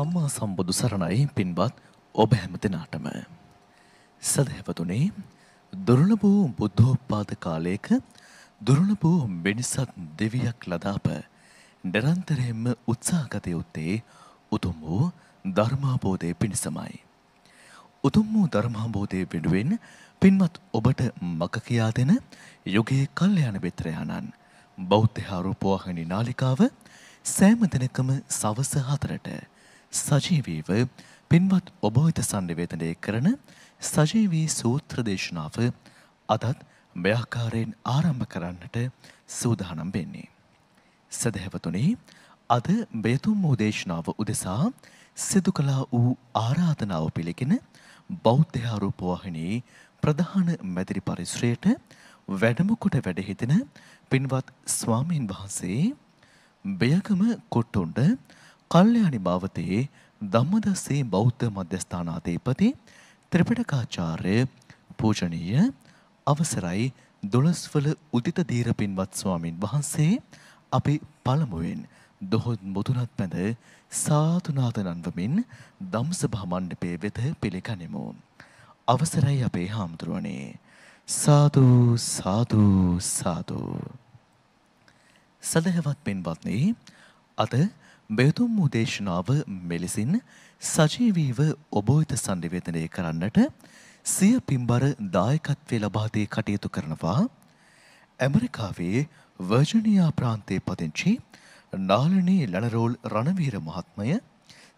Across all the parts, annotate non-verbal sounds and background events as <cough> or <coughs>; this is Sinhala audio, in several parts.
සම්මා සම්බුදු සරණයි පින්වත් ඔබ හැම දෙනාටම. සදහැවතුනේ දුර්ල වූ බුද්ධෝපාද කාලයක දුර්ල වූ මිනිසත් දෙවියක් ලදාප නිරන්තරයෙන්ම උත්සාහගත යුත්තේ උතුම් වූ ධර්මාබෝධය පිණිසමයි. උතුම් වූ ධර්මාබෝධය වෙනුවෙන් පින්වත් ඔබට මග කියා දෙන යුගයේ කල්යාණ මිත්‍රයාණන් බෞද්ධ හාරූපවාහිනී නාලිකාව සෑම දිනකම සවස 4ට සජීවීව පින්වත් ඔබ වෙත sannivedanaya කරන සජීවී සූත්‍ර දේශනාව අදත් මෙආකාරයෙන් ආරම්භ කරන්නට සූදානම් වෙන්නේ. සදහැවතුනි අද බේතුම් වූ දේශනාව උදෙසා සිදු කළා වූ ආරාධනාව පිළිගෙන බෞද්ධ ආරූපවාහිනී ප්‍රධාන මැදිරි පරිසරයට වැඩම කොට වැඩ හිටින පින්වත් ස්වාමීන් වහන්සේ බයකම කොට්ටොණ්ඩ කල්්‍යයානි භාවතයේ ධම්මදස්සේ බෞද්ධ මධ්‍යස්ථානාධේපති ත්‍රිපිටකාචාර්ය පූජනීය අවසරයි දොළස්වල උදිත දීර පින්වත් ස්වාමින් වහන්සේ අපි පළමුවෙන් දොහොත් මුදුනත් පැඳ සාතුනාතනන්වමින් දම්සභා මණ්ඩපය වෙත පිළිගනිමු. අවසරයි අපේ හාමුදුරුවනේ. සාදු සාදු සාදු. සදහවත් පින්වත්නි අද මෙතුම් උදේශනාව මෙලෙසින් සජීවීව ඔබෝත සංනිවේදනය කරන්නට සිය පින්බර දායකත්වය ලබාදී කටයුතු කරනවා ඇමරිකාවේ වර්ජනයා ප්‍රාන්තයේ පදිංචි නාලනී ලනරෝල් රණවීර මහත්මය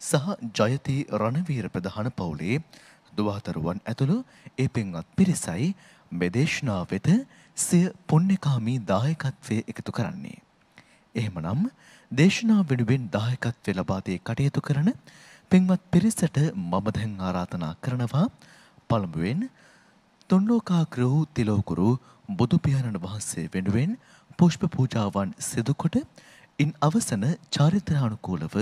සහ ජයති රණවීර ප්‍රධාන පවුලේ දුවාතරුවන් ඇතුළු ඒ පෙන්වත් පිරිසයි මෙදේශනා වෙත සිය පුණ්‍යකාමී දායකත්වය එකතු කරන්නේ. එහෙමනම් දේශනා වෙනුවෙන් දායකත්වය ලබා දී කටයුතු කරන පින්වත් පිරිසට මම දැන් ආරාධනා කරනවා පළමුවෙන් තුන්ලෝකාග්‍ර වූ තිලෝකුරු බුදු පියාණන් වහන්සේ වෙනුවෙන් පුෂ්ප පූජාවන් සිදු කොට ඉන් අවසන චාරිත්‍රානුකූලව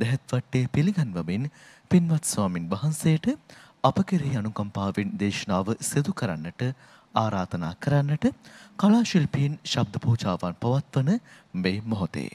දැහැත් වට්ටේ පිළිගන්වමින් පින්වත් ස්වාමින් වහන්සේට අප කෙරෙහි අනුකම්පාවෙන් දේශනාව සිදු කරන්නට ආරාධනා කරන්නට කලාශිල්පීන් ශබ්ද පූජාවන් පවත්වන මේ මොහොතේ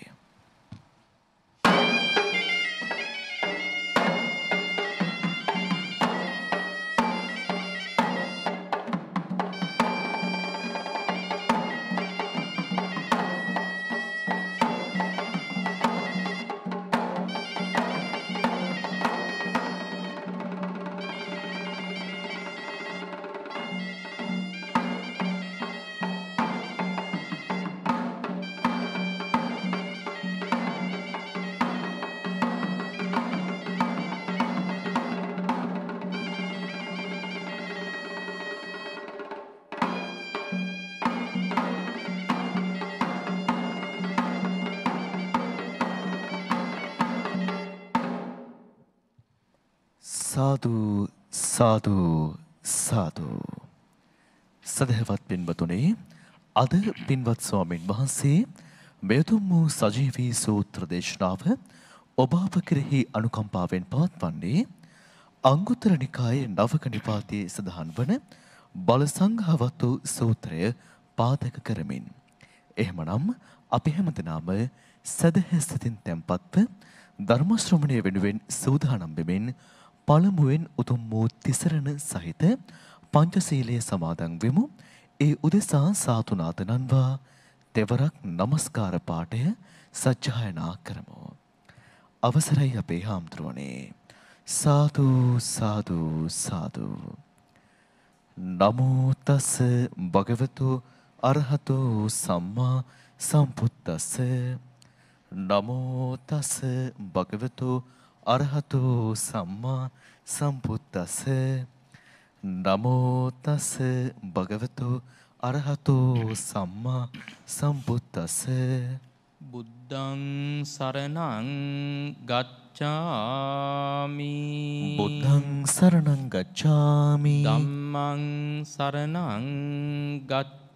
සාදු සාදු සාදු සදහවත් පින්වතුනේ අද පින්වත් ස්වාමින් වහන්සේ මෙතුම් වූ සජීවී සූත්‍ර දේශනාව ඔබාව කෙරෙහි අනුකම්පාවෙන් පවත්වන්නේ අංගුත්තර නිකායේ නවක නිපාතයේ සඳහන් වන බලසංඝවතු සූත්‍රය පාදක කරමින් එහෙමනම් අපි හැමදෙනාම සදහැස්තින් tempත්ව ධර්ම ශ්‍රවණය වෙනුවෙන් සූදානම් වෙමින් පළමුවෙන් උතුම් වූ තිසරණ සහිත පංචශීලය සමාදන් වෙමු. ඒ උදෙසා සාතුනාත නන්වා දෙවරක් নমස්කාර පාඨය සජ්ජායනා කරමු. අවසරයි අපේ හාමුදුරුවනේ. සාදු සාදු සාදු. නමෝ තස් භගවතු අරහතෝ සම්මා සම්බුද්දස්ස. නමෝ තස් භගවතු අරහතෝ සම්මා සම්බුද්දස නමෝ තස් භගවතෝ අරහතෝ සම්මා සම්බුද්දස බුද්ධං සරණං ගච්ඡාමි බුද්ධං සරණං ගච්ඡාමි ධම්මං සරණං ගච්ඡාමි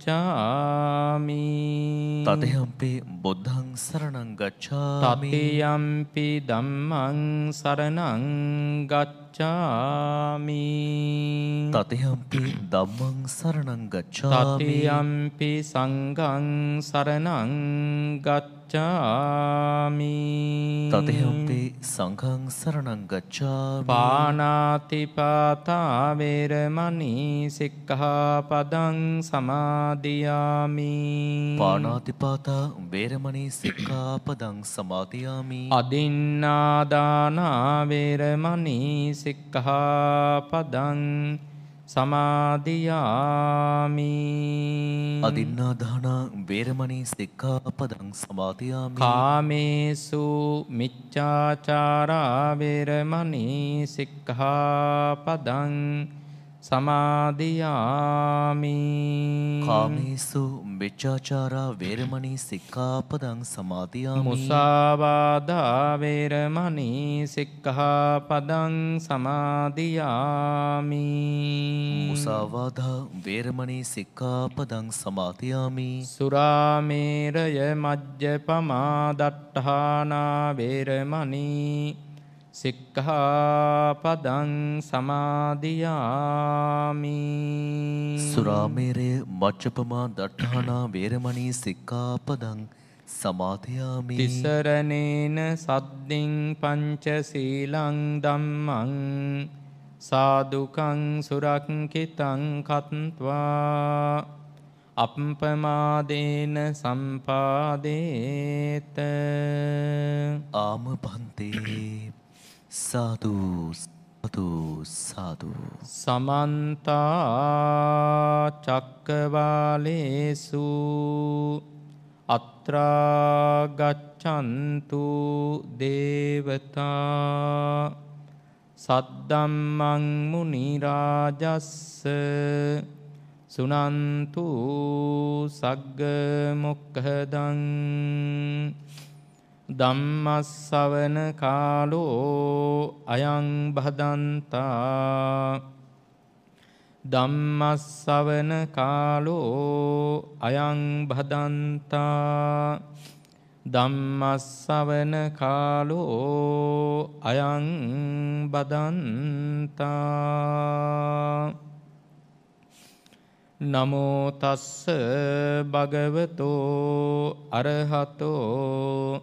ගච්ඡාමි තතයම්පි බුද්ධං සරණං ගච්ඡාමි තතයම්පි ධම්මං සරණං ගච්ඡාමි තතයම්පි ධම්මං සරණං ගච්ඡාමි තතයම්පි සංඝං සරණං ගච්ඡාමි ගච්ඡාමි තතේම්පි සංඝං සරණං ගච්ඡාමි පාණාති පාතා වේරමණී සික්ඛාපදං සමාදියාමි පාණාති පාතා වේරමණී සික්ඛාපදං සමාදියාමි අදින්නා දානා වේරමණී සික්ඛාපදං සමාධයාමි අදින්නා දානා වේරමණී සික්ඛාපදං සමාධයාමි කාමේසු මිච්ඡාචාරා වේරමණී සික්ඛාපදං සමාධයාමි කාමේසු බෙච්චාචාරා වේරමණී සික්කාපදං සමාධයා මුසාවාදාවේරමණී සික්කහාපදං සමාධයාමි මුසාවාදා වේරමණී සික්කාපදං සමාධයාමි සුරාමේරය මජ්්‍ය පමාදට්ඨානා වේරමණී සික්කහාපදං සමාධයාමි සුරාමේරය මච්චපමා දට්ඨානා වේරමණී සික්කාපදං සමාධයාමි තිසරණේන සද්දිං පංච සීලං දම්මං සාදුකං සුරක්කිතං කත්වා අපපමාදේන සම්පාදේත ආම පන්තේ සාතුූ සතු සාදු සමන්තා චක්කවාලේසු අත්‍රාගච්චන්තු දේවතා සද්දම්මං මුනිරාජස්ස සුනන්තු සග්ග මොක්හදන් ධම්මස්සවන කාලෝ අයං භදන්තා ධම්මස්සවන කාලෝ අයං භදන්තා ධම්මස්සවන කාලෝ අයං බදන්තා නමෝ තස්ස භගවතෝ අරහතෝ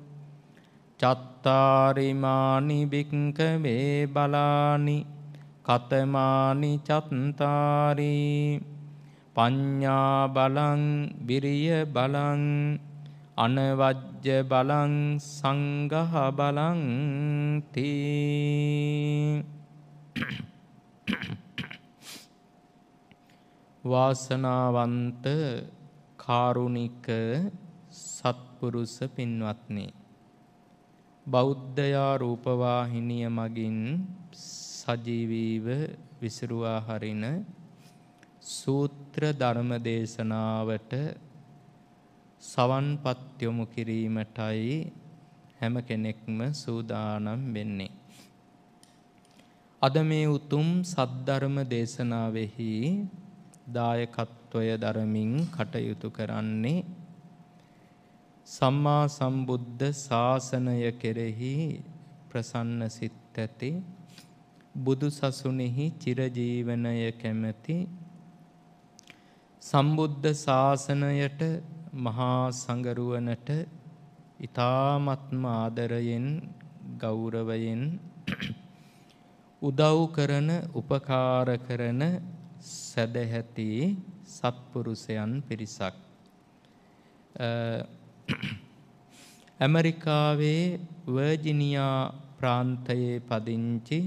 චත්තාරිමානි භික්කවේ බලානි කතමානි චත්තාරී පඤ්ඤා බලං බිරිය බලං අනවජ්‍ය බලං සංඝහ බලං තී වාසනාවන්ත කාරුණික සත්පුරුෂ පින්වත්නි බෞද්ධයා රූපවාහිනිය මගින් සජීවීව විසිරුවා හරින සූත්‍ර ධර්ම දේශනාවට සවන්පත් යොමු කිරීමටයි හැම කෙනෙක්ම සූදානම් වෙන්නේ. අද මේ උතුම් සද්ධර්ම දේශනාවෙහි දායකත්වය දරමින් කටයුතු කරන්නේ සම්මා සම්බුද්ධ ශාසනය කෙරෙහි ප්‍රසන්න සිත් ඇති බුදු සසුනෙහි චිරජීවනය කැමැති සම්බුද්ධ ශාසනයට මහා සංගරුවනට ඊ타මත්ම ආදරයෙන් ගෞරවයෙන් <clears throat> උදව් කරන උපකාර කරන සදැහැති සත්පුරුෂයන් පිරිසක් <clears throat> ඇමරිකාවේ වර්ජිනියා ප්‍රාන්තයේ පදිංචි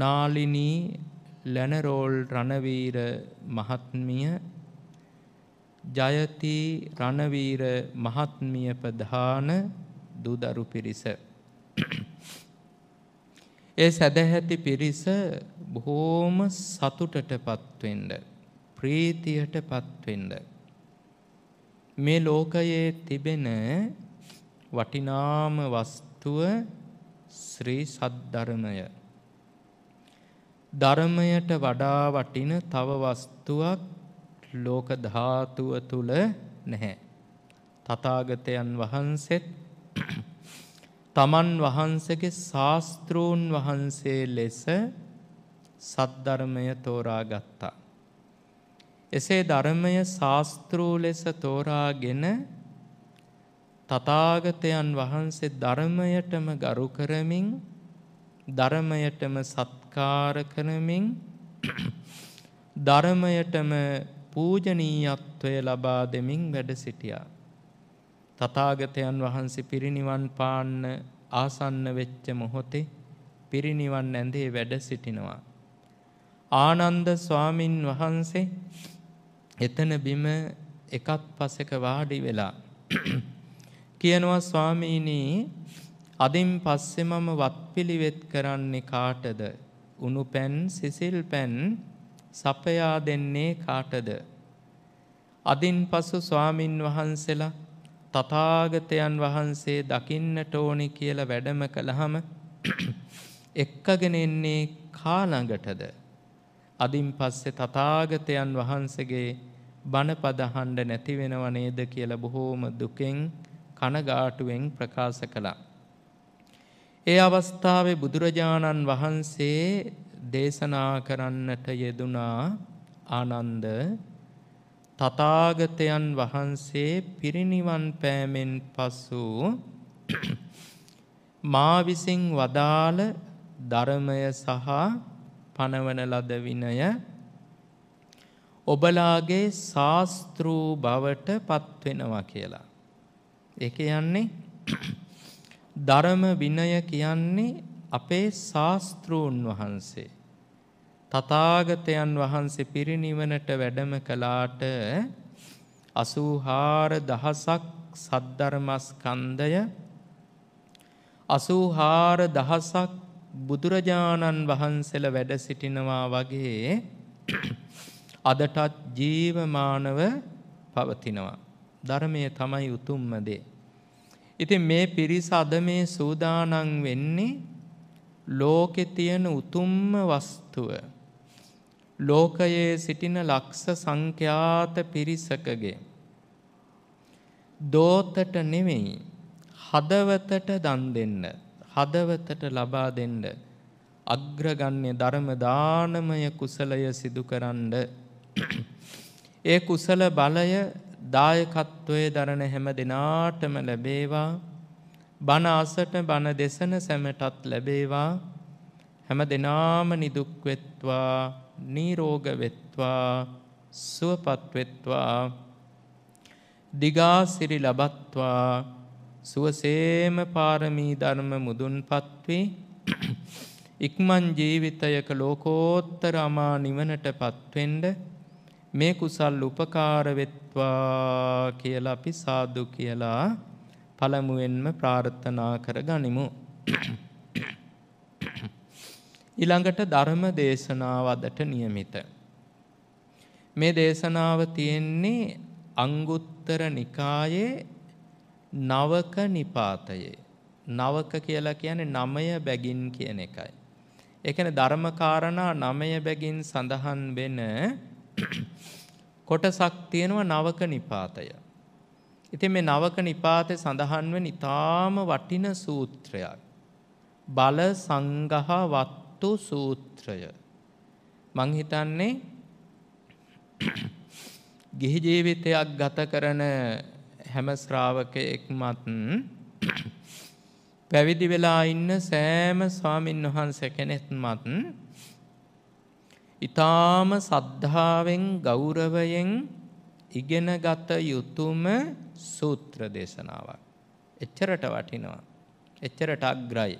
නාලිනී ලැනරෝල් රණවීර මහත්මිය ජයති රණවීර මහත්මිය ප්‍රධාන දුදරු පිරිස. <clears throat> ඒ සැදැහැති පිරිස බොහෝම සතුටට පත්වෙන්ඩ. ප්‍රීතියට පත්වෙන්ඩ. මේ ලෝකයේ තිබෙන වටිනාම වස්තුව ශ්‍රී සද්ධර්මය. ධර්මයට වඩා වටින තව වස්තුවක් ලෝක ධාතුව තුල නැහැ. තථාගතයන් වහන්සේත් <clears throat> තමන් වහන්සේගේ ශාස්ත්‍රූන් වහන්සේ ලෙස සද්ධර්මය තෝරා ගත්තා. එසේ ධර්මය ශාස්ත්‍රූ ලෙස තෝරාගෙන තථාගතයන් වහන්සේ ධර්මයටම ගරු කරමින් ධර්මයටම සත්කාර කරමින් <clears throat> ධර්මයටම පූජනීයත්වය ලබා දෙමින් වැඩ සිටියා. තථාගතයන් වහන්සේ පිරිණිවන් පාන්න ආසන්න වෙච්ච මොහොතේ පිරිණිවන් ඇඳේ වැඩ සිටිනවා. ආනන්ද ස්වාමින් වහන්සේ එතන බිම එකත් පසෙක වාඩි වෙලා <clears throat> කියනවා ස්වාමීනී අදින් පස්සේ මම වත්පිළිවෙත් කරන්නේ කාටද උණු පැන් සිසිල් පැන් සපයා දෙන්නේ කාටද අදින් පසු ස්වාමින් වහන්සේලා තථාගතයන් වහන්සේ දකින්නට ඕනි කියලා වැඩම කළහම <clears throat> එක්කගෙන එන්නේ කාළඟටද අදින් පස්සේ තථාගතයන් වහන්සේගේ බණපද අහන්න නැති වෙනව නේද කියලා බොහෝම දුකෙන් කනගාටුවෙන් ප්‍රකාශ කළා. ඒ අවස්ථාවේ බුදුරජාණන් වහන්සේ දේශනා කරන්නට යෙදුනා ආනන්ද තථාගතයන් වහන්සේ පිරිණිවන් පෑමෙන් පසු <clears throat> මා විසින් වදාළ ධර්මය සහ පනවන ලද විනය ඔබලාගේ ශාස්ත්‍රූ බවට පත්වෙනවා කියලා. එක යන්නේ <clears throat> ධර්ම විනය කියන්නේ අපේ ශාස්තෘූන් වහන්සේ. තතාගතයන් වහන්සේ පිරිනිවනට වැඩම කලාට අසූහාර දහසක් සද්ධර්මස්කන්දය අසූහාර දහසක් බුදුරජාණන් වහන්සේල වැඩ සිටිනවා වගේ අදටත් ජීවමානව පවතිනවා. ධර්මය තමයි උතුම්ම දේ. ඉතින් මේ පිරිස අද මේ සූදානම් වෙන්නේ ලෝකෙ තියෙන උතුම්ම වස්තුව. ලෝකයේ සිටින ලක්ෂ සංඛ්‍යාත පිරිසකගේ. දෝතට නෙමෙයි හදවතට දන් දෙන්න හදවතට ලබා දෙන්න අග්‍රගන්‍ය ධර්ම දානමය කුසලය සිදු කරන්න <clears throat> ඒ කුසල බලය දායකත්වය දරන හැම දෙනාටම ලැබේවා බනාසට බණ දෙසන සැමටත් ලැබේවා හැම දෙනාම නිදුක්වෙත්වා නීරෝගවෙත්වා සුවපත්වෙත්වා දිගාසිරි ලබත්වා සුවසේම පාරමී ධර්ම මුදුන් පත්වී <clears throat> ඉක්මන් ජීවිතයක ලෝකෝත්තර අමා නිවනට පත්වෙන්ඩ මේ කුසල් උපකාර වෙත්වා කියලා අපි සාදු කියලා පළමුවෙන්ම ප්‍රාර්ථනා කර ගනිමු. ඊළඟට ධර්ම දේශනාව අදට નિયમિત. මේ දේශනාව තියෙන්නේ අංගුත්තර නිකායේ නවක නිපාතයේ. නවක කියලා කියන්නේ නමය බැගින් කියන එකයි. ඒ කියන්නේ ධර්මකාරණා නමය බැගින් සඳහන් වෙන <clears throat> කොටසක් තියෙනවා නවක නිපාතය. ඉතින් මේ නවක නිපාතය සඳහන් වෙන ඊටාම වටින සූත්‍රයක්. බල සංඝහ වත්තු සූත්‍රය. මං හිතන්නේ <clears throat> ගිහි ජීවිතයක් ගත කරන හැම ශ්‍රාවකයෙක්මත් <clears throat> පැවිදි වෙලා ඉන්න සෑම ස්වාමින් වහන්සේ කෙනෙක්මත් ඊ타ම සද්ධාවෙන් ගෞරවයෙන් ඉගෙනගත යුතුයම සූත්‍ර දේශනාවක්. එච්චරට වටිනවා. එච්චරට අග්‍රයි.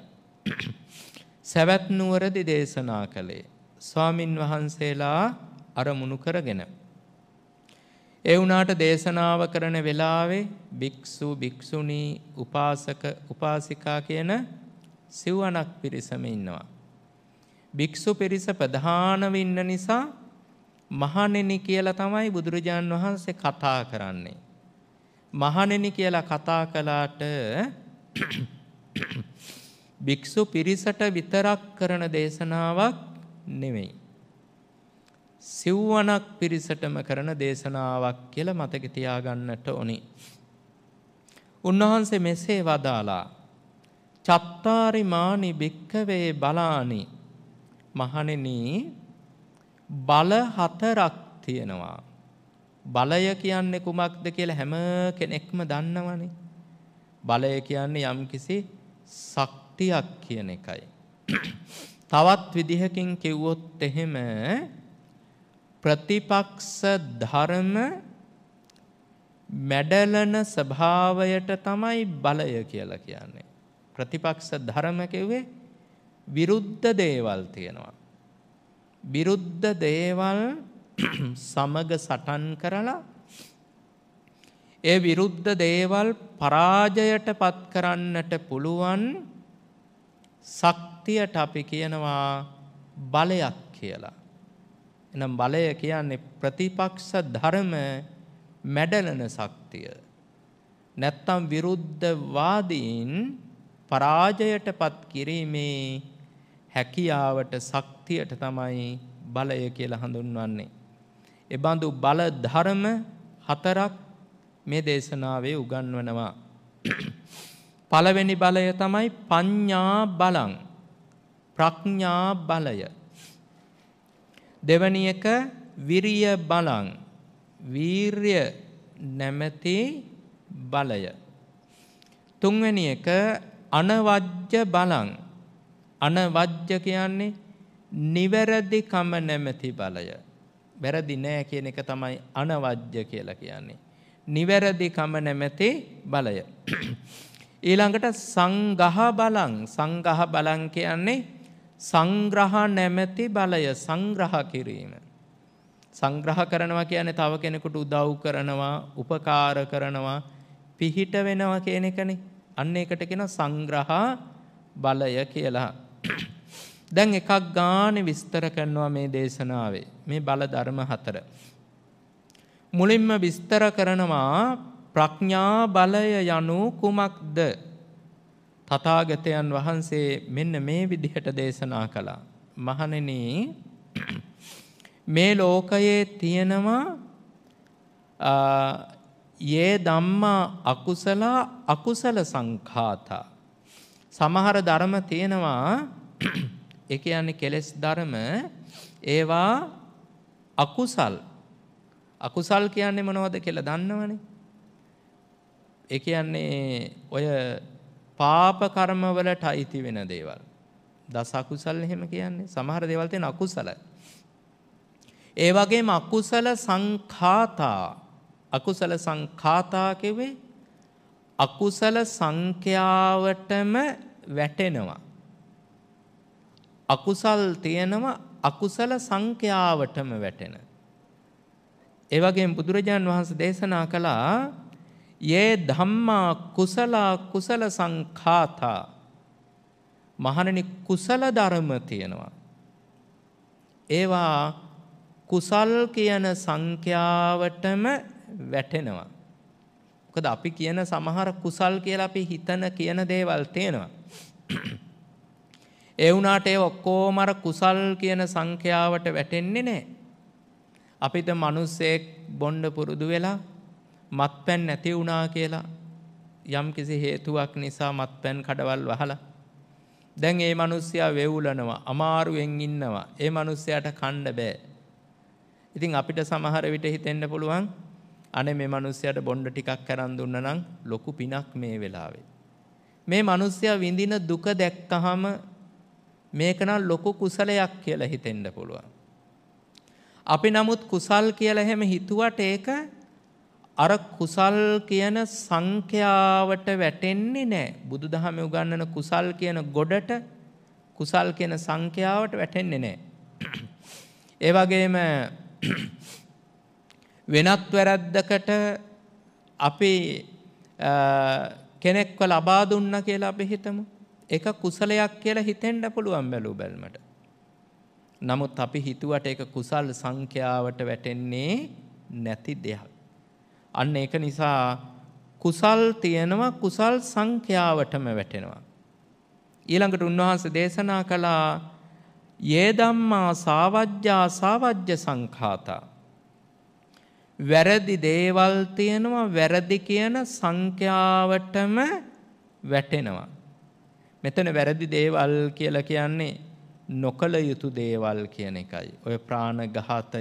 <clears throat> සවැත් නුවරදී දේශනා කළේ ස්වාමින් වහන්සේලා අරමුණු කරගෙන. ඒ වුණාට දේශනාව කරන වෙලාවේ භික්ෂු භික්ෂුණී උපාසක උපාසිකා කියන සිවණක් පිරිසම ඉන්නවා. භික්ෂු පිරිස ප්‍රධානව ඉන්න නිසා මහණෙනි කියලා තමයි බුදුරජාන් වහන්සේ කතා කරන්නේ. මහණෙනි කියලා කතා කළාට <coughs> භික්ෂු පිරිසට විතරක් කරන දේශනාවක් නෙමෙයි. සිව්වනක් පිරිසටම කරන දේශනාවක් කියලා මතක තියාගන්නට ඕනි. උන්වහන්සේ මෙසේ වදාලා චත්තාරි මානි භික්කවේ බලානි මහණෙනි බල හතරක් තියෙනවා. බලය කියන්නේ කුමක්ද කියලා හැම කෙනෙක්ම දන්නවනේ. බලය කියන්නේ යම්කිසි ශක්තියක් කියන එකයි. <clears throat> තවත් විදිහකින් කිව්වොත් එහෙම ප්‍රතිපක්ෂ ධර්ම මැඩලන ස්වභාවයට තමයි බලය කියලා කියන්නේ. ප්‍රතිපක්ෂ ධර්ම කිව්වේ විරුද්ධ දේවල් තියෙනවා. විරුද්ධ දේවල් <clears throat> සමග සටන් කරලා ඒ විරුද්ධ දේවල් පරාජයට පත් කරන්නට පුළුවන් ශක්තියට අපි කියනවා බලයක් කියලා. එනම් බලය කියන්නේ ප්‍රතිපක්ෂ ධර්ම මැඩලන ශක්තිය. නැත්තම් විරුද්ධ වාදීන් පරාජයට පත් කිරීමේ හැකියාවට ශක්තියට තමයි බලය කියලා හඳුන්වන්නේ. එබඳු බල ධර්ම හතරක් මේ දේශනාවේ උගන්වනවා. පළවෙනි බලය තමයි පඤ්ඤා බලං ප්‍රඥා බලය. දෙවැනි එක විරිය බලං වීර්ය නැමැති බලය. තුන්වැනි එක අනවජ්‍ය බලං අනවජ්‍ය කියන්නේ නිවැරදිකම නැමැති බලය. වැරදි නෑ කියන එක තමයි අනවජ්‍ය කියලා කියන්නේ. නිවැරදිකම නැමැති බලය. <clears throat> ඊළඟට සංගහ බලං සංගහ බලං කියන්නේ සංග්‍රහ නැමැති බලය සංග්‍රහ කිරීම. සංග්‍රහ කරනවා කියන්නේ තව කෙනෙකුට උදව් කරනවා උපකාර කරනවා පිහිට වෙනවා කියන එකනේ අන්න ඒකට කෙන සංග්‍රහ බලය කියලා දැන් එකක් ගානෙ විස්තර කරනවා මේ දේශනාවේ මේ බල ධර්ම හතර. මුලින්ම විස්තර කරනවා ප්‍රඥා බලය යනු කුමක්ද? තථාගතයන් වහන්සේ මෙන්න මේ විදිහට දේශනා කළා. මහණෙනි මේ ලෝකයේ තියෙනවා යේ ධම්මා අකුසල අකුසල සංඛාතා සමහර ධර්ම තියෙනවා ඒ කියන්නේ කෙලෙස් ධර්ම ඒවා අකුසල් අකුසල් කියන්නේ මොනවද කියලා දන්නවනේ. ඒ කියන්නේ ඔය පාප කර්ම වලට අයිති වෙන දේවල්. දස අකුසල් එහෙම කියන්නේ. සමහර දේවල් තියෙන අකුසල. ඒ වගේම අකුසල සංඛාතා. අකුසල සංඛාතා කිව්වේ අකුසල සංඛ්‍යාවටම වැටෙනවා. අකුසල් තියෙනව අකුසල සංඛ්‍යාවටම වැටෙන. ඒවගේ බුදුරජාණන් වහන්ස දේශනා කළා ඒ ධම්මා කුසලා කුසල සංඛාතා මහණනි කුසල ධර්ම තියෙනවා. ඒවා කුසල් කියන සංඛ්‍යාවටම වැටෙනවා. මොකද අපි කියන සමහර කුසල් කියලා අපි හිතන කියන දේවල් තියෙනවා. එවුනාට ඒ ඔක්කෝමර කුසල් කියන සංඛ්‍යාවට වැටෙන්නේ නෑ. අපිට මනුස්සෙක් බොන්්ඩ පුරුදු වෙලා මත් පැන් නැති වුනා කියලා යම් කිසි හේතුවක් නිසා මත් පැන් කඩවල් වහලා. දැන් ඒ මනුස්්‍යයා වෙවුලනවා අමාරුවෙන් ඉන්නවා. ඒ මනුස්සයට කණ්ඩ බෑ. ඉතින් අපිට සමහර විට හිතෙන්න්න පුළුවන් අනේ මේ මනුස්සයට බොන්්ඩ ටිකක් කරන් දුන්න නම් ලොකු පිනක් මේ වෙලාවේ. මේ මනුස්්‍යයා විඳින දුක දැක්කහම මේකනම් ලොකු කුසලයක් කියලා හිතෙන්ඩ පුළුවන්. අපි නමුත් කුසල් කියලා හැම හිතුවට ඒක අර කුසල් කියන සංඛ්‍යාවට වැටෙන්නේ නෑ බුදු දහම උගන්නන කුසල් කියන ගොඩට කුසල් කියන සංඛ්‍යාවට වැටෙන්නේ නෑ. <clears throat> ඒවගේම <clears throat> වෙනත් වැරැද්දකට අපි කෙනෙක්ව ලබා දුන්න කියලා අපි හිතමු. එක කුසලයක් කියලා හිතෙන්ඩ පුළුවන් බැලූ බැල්මට. නමුත් අපි හිතුවට එක කුසල් සංඛ්‍යාවට වැටෙන්නේ නැති දෙයක්. අන්න ඒක නිසා කුසල් තියෙනවා කුසල් සංඛ්‍යාවටම වැටෙනවා. ඊළඟට උන්වහන්සේ දේශනා කළා ඒ ධම්මා සාවජ්‍යා සාවජ්‍ය සංඛාතා. වැරදි දේවල් තියෙනවා වැරදි කියන සංඛ්‍යාවටම වැටෙනවා. මෙතන වැරදි දේවල් කියලා කියන්නේ නොකළ යුතු දේවල් කියන එකයි. ඔය ප්‍රාණඝාතය,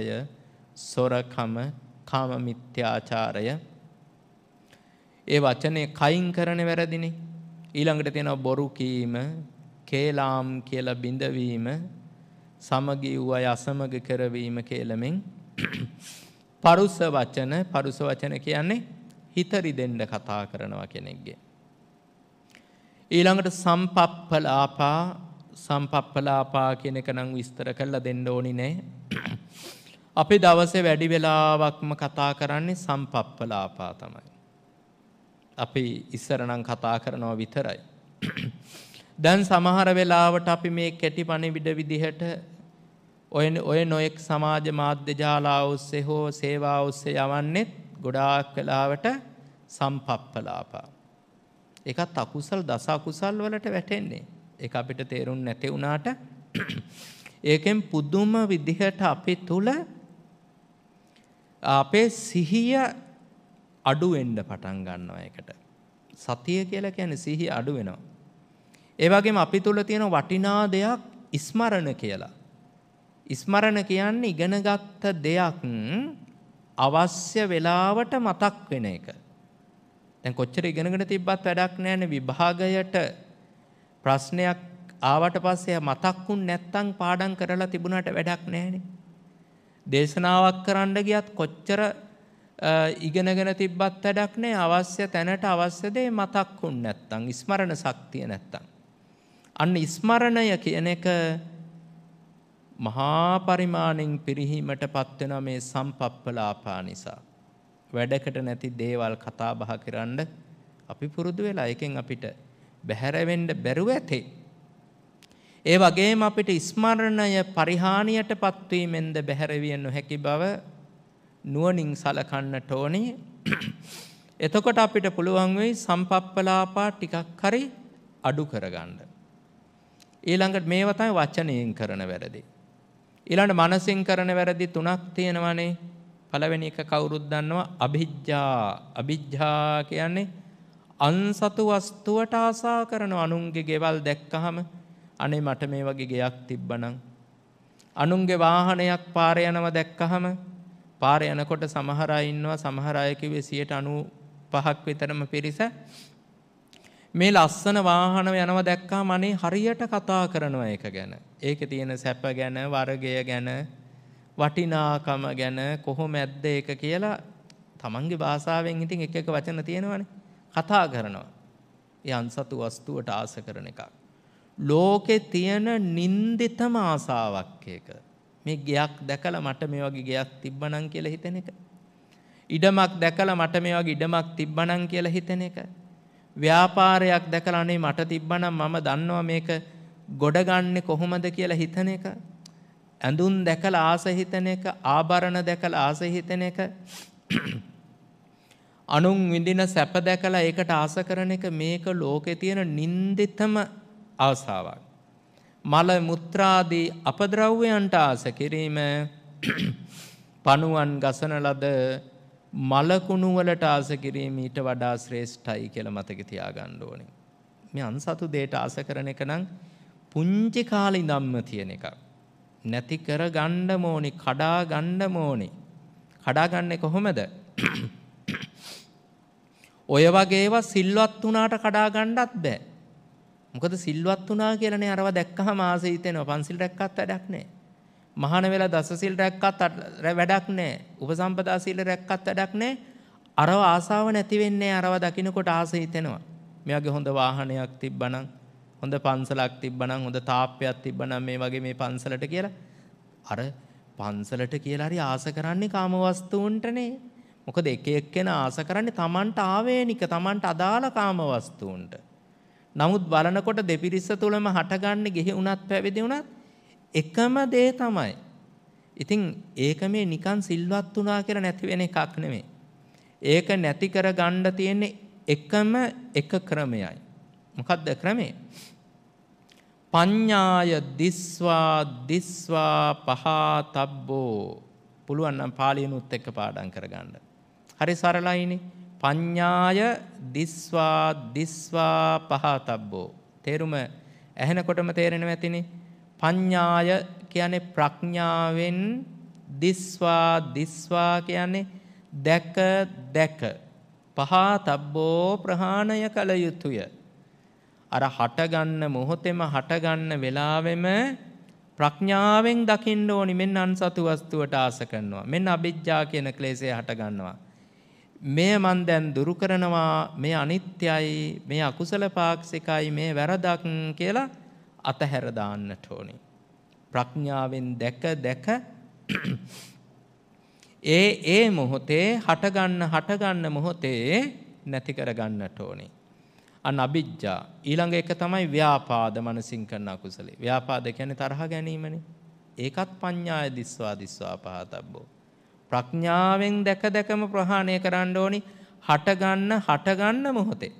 සොරකම, කාම මිත්‍යාචාරය ඒ වචනේ කයින් කරන වැරදිනේ. ඊළඟට තියෙනවා බොරු කීම, කේලාම් කියලා බිඳවීම, සමගි වූ අය අසමග කරවීම කියලමින් පරුස වචන, පරුස වචන කියන්නේ හිතරි දෙන්න කතා කරනවා කෙනෙක්ගේ. ඊළඟට සම්පප්පලාපා සම්පප්පලාපා කියන එක නම් විස්තර කරලා දෙන්න ඕනි නෑ. අපි දවසේ වැඩි වෙලාවක්ම කතා කරන්නේ සම්පප්පලාපා තමයි. අපි ඉස්සරනම් කතා කරනවා විතරයි. දැන් සමහර වෙලාවට අපි මේ කැටි පණිවිඩ විදිහට ඔය ඔය නොයෙක් සමාජ මාධ්‍ය ජාලා ඔස්සේ හෝ සේවා ඔස්සේ යවන්නේත් ගොඩාක් වෙලාවට සම්පප්පලාපා. ඒකත් අකුසල් දස අකුසල් වලට වැටෙන්නේ. ඒක අපිට තේරුම් නැති වුණාට <clears throat> ඒකෙන් පුදුම විදිහට අපි තුල අපේ සිහිය අඩු වෙන්න පටන් ගන්නවා ඒකට. සතිය කියලා කියන්නේ සිහිය අඩු වෙනවා. ඒ වගේම අපි තුල තියෙන වටිනා දෙයක් ස්මරණ කියලා. ස්මරණ කියන්නේ ඉගෙනගත්ත දෙයක් අවශ්‍ය වෙලාවට මතක් වෙන එක. දැන් කොච්චර ඉගෙනගෙන තිබ්බත් වැඩක් නැහැ විභාගයට ප්‍රශ්නයක් ආවට පස්සේ මතක්ුන් නැත්තම් පාඩම් කරලා තිබුණාට වැඩක් නැහැ දේශනාවක් කරන්න ගියත් කොච්චර ඉගෙනගෙන තිබ්බත් වැඩක් නැහැ අවශ්‍ය තැනට අවශ්‍ය දේ මතක්ුන් නැත්තම් ස්මරණ ශක්තිය නැත්තම් අන්න ස්මරණය කියන එක මහා පරිමාණෙන් පිරිහීමට පත්වෙන මේ සම්පප්පලාපා නිසා වැඩකට නැති දේවල් කතා බහ කරන්න අපි පුරුදු වෙලා එකෙන් අපිට බැහැරවෙන්ඩ බැරුව ඇතේ. ඒ වගේම අපිට ඉස්මරණය පරිහානියට පත්වීමෙන්ද බැහැරවිය නොහැකි බව නුවනින් සලකන්නට ඕනි <clears throat> එතකොට අපිට පුළුවන් වෙයි සම්පප්පලාපා ටිකක් හරි අඩු කරගන්න. ඊළඟට මේව තමයි වචනයෙන් කරන වැරදි. ඊළඟ මනසින් කරන වැරදි තුනක් තියෙනවනේ පළවෙනි එක කවුරුත් දන්නවා අභිජ්ජා අභිජ්ජා කියන්නේ අන්සතු වස්තුවට ආසා කරන අනුන්ගේ ගෙවල් දැක්කහම අනේ මට මේ වගේ ගෙයක් තිබ්බනම් අනුන්ගේ වාහනයක් පාර යනවා දැක්කහම පාර යනකොට සමහර අය ඉන්නවා සමහර අය කිව්වේ 95ක් විතරම පිරිස මේ ලස්සන වාහන යනව දැක්කා මනේ හරියට කතා කරනවා ඒක ගැන. ඒකේ තියෙන සැප ගැන, වර්ගය ගැන, වටිනාකම ගැන කොහොම ඇද්ද ඒක කියලා තමන්ගේ භාෂාවෙන් ඉතින් එක එක වචන තියෙනවනේ කතා කරනවා. ඒ අන්සතු වස්තුවට ආස කරන එකක්. ලෝකේ තියෙන නින්දිතම ආසාවක් එක. මේ ගයක් දැකලා මට මේ වගේ ගයක් තිබ්බනම් කියලා හිතෙන එක. ඉඩමක් දැකලා මට මේ වගේ ඉඩමක් තිබ්බනම් කියලා හිතෙන එක. ව්‍යාපාරයක් දැකලා අනේ මට තිබ්බනම් මම දන්නවා මේක ගොඩ ගන්නෙ කොහොමද කියලා හිතන එක. ඇඳුම් දැකල ආසහිතන එක ආභරණ දැකල ආසහිතන එක <clears throat> අනුන් විඳින සැප දැකලා ඒකට ආස කරන එක මේක ලෝකෙ තියෙන නින්දිතම ආසාවක්. මල මුත්‍රාදී අපද්‍රව්‍යයන්ට ආස කිරීම <clears throat> පණුවන් ගසන ලද මලකුණුවලට ආස කිරීම ඊට වඩා ශ්‍රේෂ්ඨයි කියලා මතක තියාගන්න ඕනේ. මේ අන්සතු දෙයට ආස කරන එක නම් පුංචි කාලේ ඉඳන්ම තියෙන එකක්. නැති කර ගන්න ඕනේ කඩා ගන්න ඕනේ කඩා ගන්නේ කොහොමද <clears throat> ඔය වගේ ඒවා සිල්වත් වුණාට කඩා ගන්නත් බෑ මොකද සිල්වත් වුණා කියලානේ අරව දැක්කහම ආසෙ හිතෙනවා පන්සිල් රැක්කත් වැඩක් නෑ මහාන වෙලා දස සිල් රැක්කත් වැඩක් නෑ උපසම්පදා සීල රැක්කත් වැඩක් නෑ අරව ආසාව නැති වෙන්නේ අරව දකින්නකොට ආසෙ හිතෙනවා මෙයාගේ හොඳ වාහනයක් තිබ්බනම් හොඳ පන්සලක් තිබ්බනම් හොඳ තාප්පයක් තිබ්බනම් මේ වගේ මේ පන්සලට කියලා අර පන්සලට කියලා හරි ආස කරන්නේ කාමවස්තුන්ටනේ. මොකද එක එක්කෙනා ආස කරන්නේ Tamanට ආවේනික Tamanට අදාළ කාමවස්තුන්ට. නමුත් බලනකොට දෙපිරිස තුලම හටගන්නේ ගෙහි උනත් පැවිදි උනත් එකම දේ තමයි. ඉතින් ඒක මේ නිකන් සිල්වත් වුණා කියලා නැති වෙන එකක් නෙමෙයි. ඒක නැති කර ගන්න තියෙන්නේ එකම එක ක්‍රමයයි. මොකක්ද ක්‍රමේ? පඤ්ඤාය දිස්වා දිස්වා පහා තබ්බෝ පුළුවන් නම් පාලියනුත් එක්ක පාඩම් කරගන්න. හරි සරලයිනේ. පඤ්ඤාය දිස්වා දිස්වා පහා තබ්බෝ. තේරුම ඇහෙනකොටම තේරෙනවා ඇතිනේ. පඤ්ඤාය කියන්නේ ප්‍රඥාවෙන් දිස්වා දිස්වා කියන්නේ දැක දැක පහා තබ්බෝ ප්‍රහාණය කළ යුතුය. අර හටගන්න මොහොතෙම හටගන්න වෙලාවෙම ප්‍රඥාවෙන් දකින්න ඕනි මෙන්න අන්සතු වස්තුවට ආස කරනවා. මෙන්න අභිජ්ජා කියන ක්ලේශය හටගන්නවා. මේ මන් දැන් දුරු කරනවා මේ අනිත්‍යයි මේ අකුසල පාක්ෂිකයි මේ වැරදක් කියලා අතහැර දාන්නට ඕනි. ප්‍රඥාවෙන් දැක දැක ඒ ඒ මොහොතේ හටගන්න හටගන්න මොහොතේ නැති කර ගන්නට ඕනේ. අන්න අභිජ්ජා. ඊළඟ එක තමයි ව්‍යාපාද මනසින් කරන අකුසලේ. ව්‍යාපාද කියන්නේ තරහ ගැනීමනේ. ඒකත් පඤ්ඤාය දිස්වා දිස්වා පහතබ්බෝ. ප්‍රඥාවෙන් දැක දැකම ප්‍රහාණය කරන්න ඕනි. හට ගන්න හට ගන්න මොහොතේ.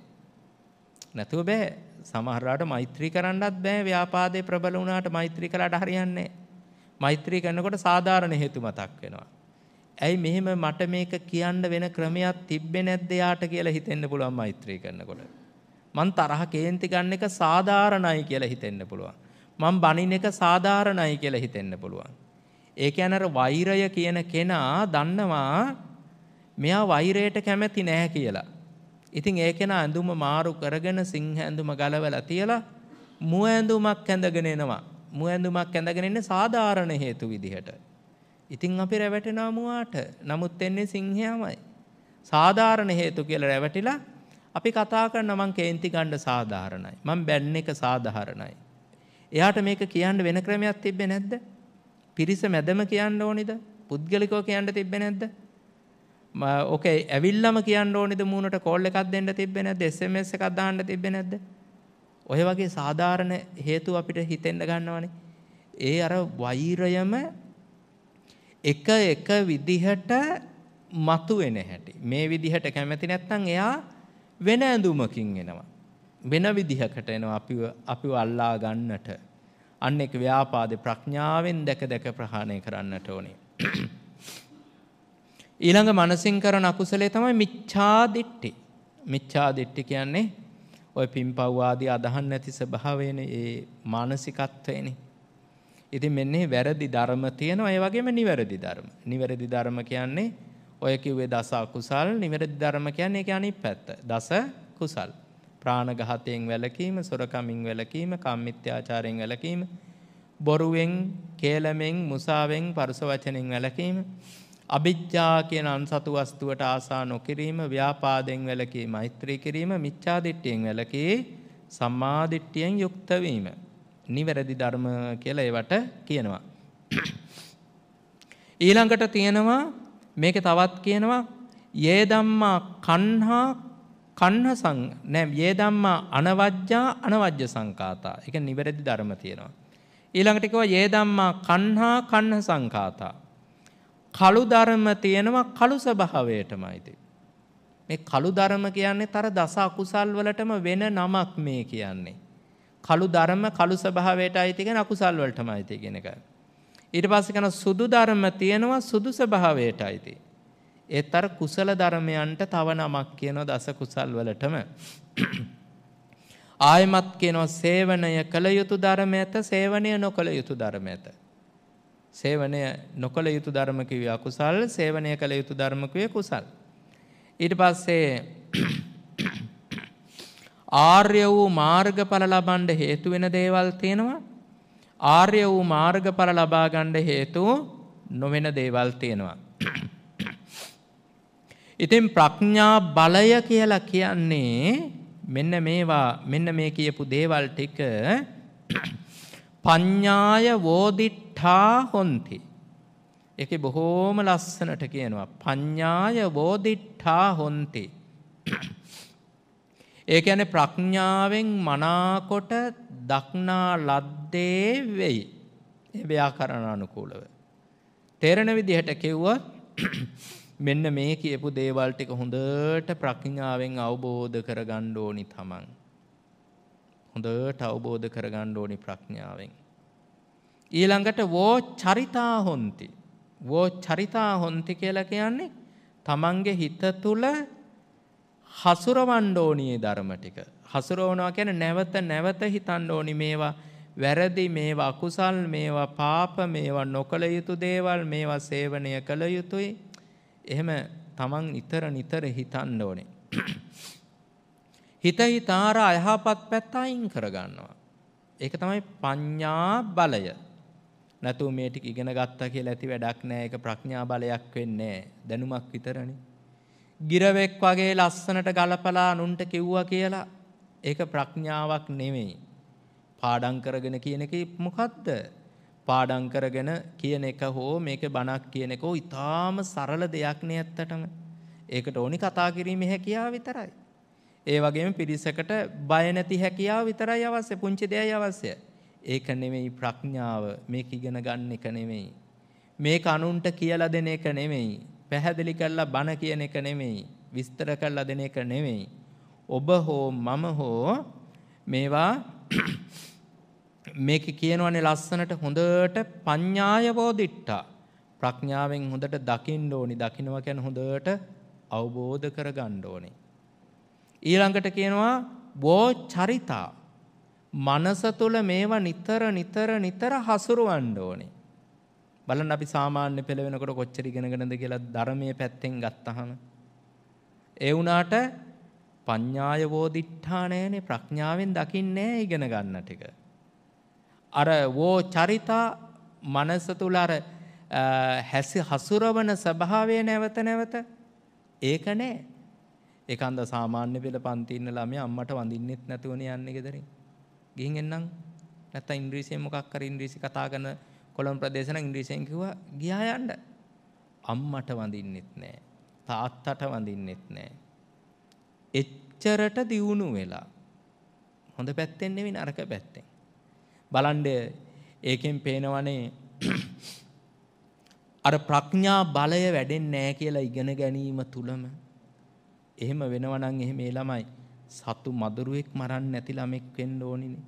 නැතුව බෑ. සමහරලාට මෛත්‍රී කරන්නත් බෑ. ව්‍යාපාදේ ප්‍රබල වුණාට මෛත්‍රී කළාට හරියන්නේ නෑ. මෛත්‍රී කරනකොට සාධාරණ හේතු මතක් වෙනවා. ඇයි මෙහෙම මට මේක කියන්න වෙන ක්‍රමයක් තිබ්බේ නැද්ද යාට කියලා හිතෙන්න පුළුවන් මෛත්‍රී කරනකොට. මං තරහ කේන්ති ගන්න එක සාධාරණයි කියලා හිතෙන්න පුළුවන්. මං බනින එක සාධාරණයි කියලා හිතෙන්න පුළුවන්. ඒක ඇනර වෛරය කියන කෙනා දන්නවා මෙයා වෛරයට කැමැති නැහැ කියලා. ඉතින් ඒ කෙනා ඇඳුම මාරු කරගෙන සිංහ ඇඳුම ගලවලා තියලා මුව ඇඳුමක් ඇඳගෙන එනවා. මුව ඇඳුමක් ඇඳගෙන ඉන්නේ සාධාරණ හේතු විදිහට. ඉතින් අපි රැවටෙනවා මුවාට. නමුත් එන්නේ සිංහයාමයි. සාධාරණ හේතු කියලා රැවටිලා අපි කතා කරන මං කේන්ති ගණ්ඩ සාධාරණයි. මං බැන්න එක සාධාරණයි. එයාට මේක කියන්න වෙන ක්‍රමයක් තිබ්බේ නැද්ද? පිරිස මැදම කියන්න ඕනිද? පුද්ගලිකව කියන්න තිබ්බේ නැද්ද? ඕකේ ඇවිල්ලම කියන්න ඕනිද මූණට කෝල් එකක් දෙන්න තිබ්බේ නැද්ද? SMS එකක් දාන්න තිබ්බේ නැද්ද? ඔය වගේ සාධාරණ හේතු අපිට හිතෙන්න ගන්නවනේ. ඒ අර වෛරයම එක එක විදිහට මතුවෙන හැටි. මේ විදිහට කැමති නැත්නම් එයා වෙන ඇඳුමකින් එනවා. වෙන විදිහකට එනවා අපිව අපිව අල්ලා ගන්නට. අන්න එක ව්‍යාපාදේ ප්‍රඥාවෙන් දැක දැක ප්‍රහාණය කරන්නට ඕනේ. <clears throat> ඊළඟ මනසින් කරන අකුසලේ තමයි මිච්ඡා දිට්ඨි. මිච්ඡා දිට්ඨි කියන්නේ ඔය පින්පව් ආදී අදහන් නැති ස්වභාවයනේ ඒ මානසිකත්වයනේ. ඉතින් මෙන්නේ වැරදි ධර්ම තියෙනවා ඒ වගේම නිවැරදි ධර්ම. නිවැරදි ධර්ම කියන්නේ ඔය කිව්වේ දස අකුසල් නිවැරදි ධර්ම කියන්නේ ඒක අනිත් පැත්ත. දස කුසල්. ප්‍රාණඝාතයෙන් වැළකීම, සොරකමින් වැළකීම, කාමමිත්‍යාචාරයෙන් වැළකීම, බොරුවෙන්, කේලමෙන්, මුසාවෙන්, පරුස වචනෙන් වැළකීම, අභිජ්ජා කියන අන්සතු වස්තුවට ආසා නොකිරීම, ව්‍යාපාදයෙන් වැළකීම, මෛත්‍රී කිරීම, මිච්ඡාදිට්ඨියෙන් වැළකී සම්මාදිට්ඨියෙන් යුක්ත වීම. නිවැරදි ධර්ම කියලා ඒවට කියනවා. ඊළඟට තියෙනවා මේක තවත් කියනවා යේ ධම්මා කන්හා කන්හ සං නෑ යේ ධම්මා අනවජ්ජා අනවජ්ජ සංකාතා. ඒක නිවැරදි ධර්ම තියෙනවා. ඊළඟට කිව්වා යේ ධම්මා කන්හා කන්හ සංකාතා. කළු ධර්ම තියෙනවා කළු ස්වභාවයටමයි තියෙන්නේ. මේ කළු ධර්ම කියන්නේ තර දස අකුසල් වලටම වෙන නමක් මේ කියන්නේ. කළු ධර්ම කළු ස්වභාවයට අයිති කියන අකුසල් වලටම අයිති කියන එකයි. ඊට පස්සේ කරන සුදු ධර්ම තියෙනවා සුදු ස්වභාවයට අයිති. ඒත් අර කුසල ධර්මයන්ට තව නමක් කියනවා දස කුසල් වලටම. ආයමත් කියනවා සේවනය කළ යුතු ධර්ම ඇත සේවනය නොකළ යුතු ධර්ම ඇත. සේවනය නොකළ යුතු ධර්මකිවේ අකුසල් සේවනය කළ යුතු ධර්මකවය කුසල්. ඊට පස්සේ ආර්ය වූ මාර්ගඵල ලබන්ඩ හේතුවෙන දේවල් තියෙනවා ආර්ය වූ මාර්ගඵල ලබා ගන්න හේතු නොවන දේවල් තියෙනවා. ඉතින් ප්‍රඥා බලය කියලා කියන්නේ මෙන්න මේවා මෙන්න මේ කියපු දේවල් ටික පඤ්ඤාය වෝදිඨා හොಂತಿ. ඒකේ බොහෝම ලස්සනට කියනවා පඤ්ඤාය වෝදිඨා හොಂತಿ. ඒ කියන්නේ ප්‍රඥාවෙන් මනාකොට දක්නා ලද්දේ වෙයි. ඒ ව්‍යාකරණ අනුකූලව. තේරෙන විදිහට කිව්වොත් <clears throat> මෙන්න මේ කියපු දේවල් ටික හොඳට ප්‍රඥාවෙන් අවබෝධ කරගන්න ඕනි තමන්. හොඳට අවබෝධ කරගන්න ඕනි ප්‍රඥාවෙන්. ඊළඟට වෝ චරිතා හොන්ති. වෝ චරිතා හොන්ති කියලා කියන්නේ තමන්ගේ හිත තුල හසුරවන්න ඕනේ ධර්ම ටික. හසුරවනවා කියන නැවත නැවත හිතන්න ඕනි මේවා වැරදි මේවා අකුසල් මේවා පාප මේවා නොකළ යුතු දේවල් මේවා සේවනය කළ යුතුයි එහෙම තමන් නිතර නිතර හිතන්න ඕනේ හිත හිතාර අයහපත් පැත්ත අයින් කරගන්නවා ඒක තමයි පඤ්ඤා බලය නැතු මේ ටික ඉගෙන ගත්තා කියලා ඇති වැඩක් නෑ ඒක ප්‍රඥා බලයක් වෙන්නේ දැනුමක් විතරනේ ගිරවෙක් වගේ ලස්සනට ගලපලා නුන්ට කිව්වා කියලා ඒක ප්‍රඥාවක් නෙමෙයි. පාඩම් කරගෙන කියන එක මොකද්ද? පාඩම් කරගෙන කියන එක හෝ මේකේ බණක් කියන එක ඉතාම සරල දෙයක් නේ ඇත්තටම. ඒකට ඕනි කතා කිරීමේ හැකියාව විතරයි. ඒ වගේම පිරිසකට බය නැති හැකියාව විතරයි අවශ්‍ය. පුංචි දෙයයි අවශ්‍ය. ඒක නෙමෙයි ප්‍රඥාව. මේක ඉගෙන ගන්න එක නෙමෙයි. මේක අනුන්ට කියලා දෙන එක නෙමෙයි. පැහැදිලි කරලා බණ කියන එක නෙමෙයි. විස්තර කරලා දෙන එක නෙමෙයි. ඔබ හෝ මම හෝ මේවා <clears throat> මේක කියනවනේ ලස්සනට හොඳට පඤ්ඤායවෝදිට්ඨා ප්‍රඥාවෙන් හොඳට දකින්න ඕනි දකින්නවා කියන්නේ හොඳට අවබෝධ කරගන්න ඕනේ ඊළඟට කියනවා වෝ චරිතා මනස තුල මේවා නිතර නිතර නිතර හසුරවන්න ඕනේ බලන්න අපි සාමාන්‍ය පෙළ වෙනකොට කොච්චර ඉගෙනගෙනද කියලා ධර්මයේ පැත්තෙන් ගත්තහම ඒ වුණාට පඤ්ඤාය වෝදිඨාණයනේ ප්‍රඥාවෙන් දකින්නේ ඉගෙන ගන්න ටික. අර වෝ චරිතා මනස තුල අර හැසි හසුරවන ස්වභාවය නැවත නැවත ඒක නෑ. ඒකන්ද සාමාන්‍ය පෙළ පන්ති ඉන්න ළමයා අම්මට වඳින්නෙත් නැතුවනේ යන්නේ ගෙදරින්. ගිහින් එන්නම්. නැත්තම් ඉංග්‍රීසියෙන් මොකක් කර ඉංග්‍රීසි කතා කරන කොළඹ ප්‍රදේශන ඉංග්‍රීසියෙන් කිව්වා ගියා යන්න. අම්මට වඳින්නෙත් නෑ. තාත්තට වඳින්නෙත් නෑ. එච්චරට දියුණු වෙලා. හොඳ පැත්තෙන් නෙවෙයි නරක පැත්තෙන්. බලන්න ඒකෙන් පේනවනේ <clears throat> අර ප්‍රඥා බලය වැඩෙන්නේ නැහැ කියලා ඉගෙන ගැනීම තුලම එහෙම වෙනවනම් එහෙම ඒ ළමයි සතු මදුරුවෙක් මරන්න නැති ළමෙක් වෙන්න ඕනිනේ.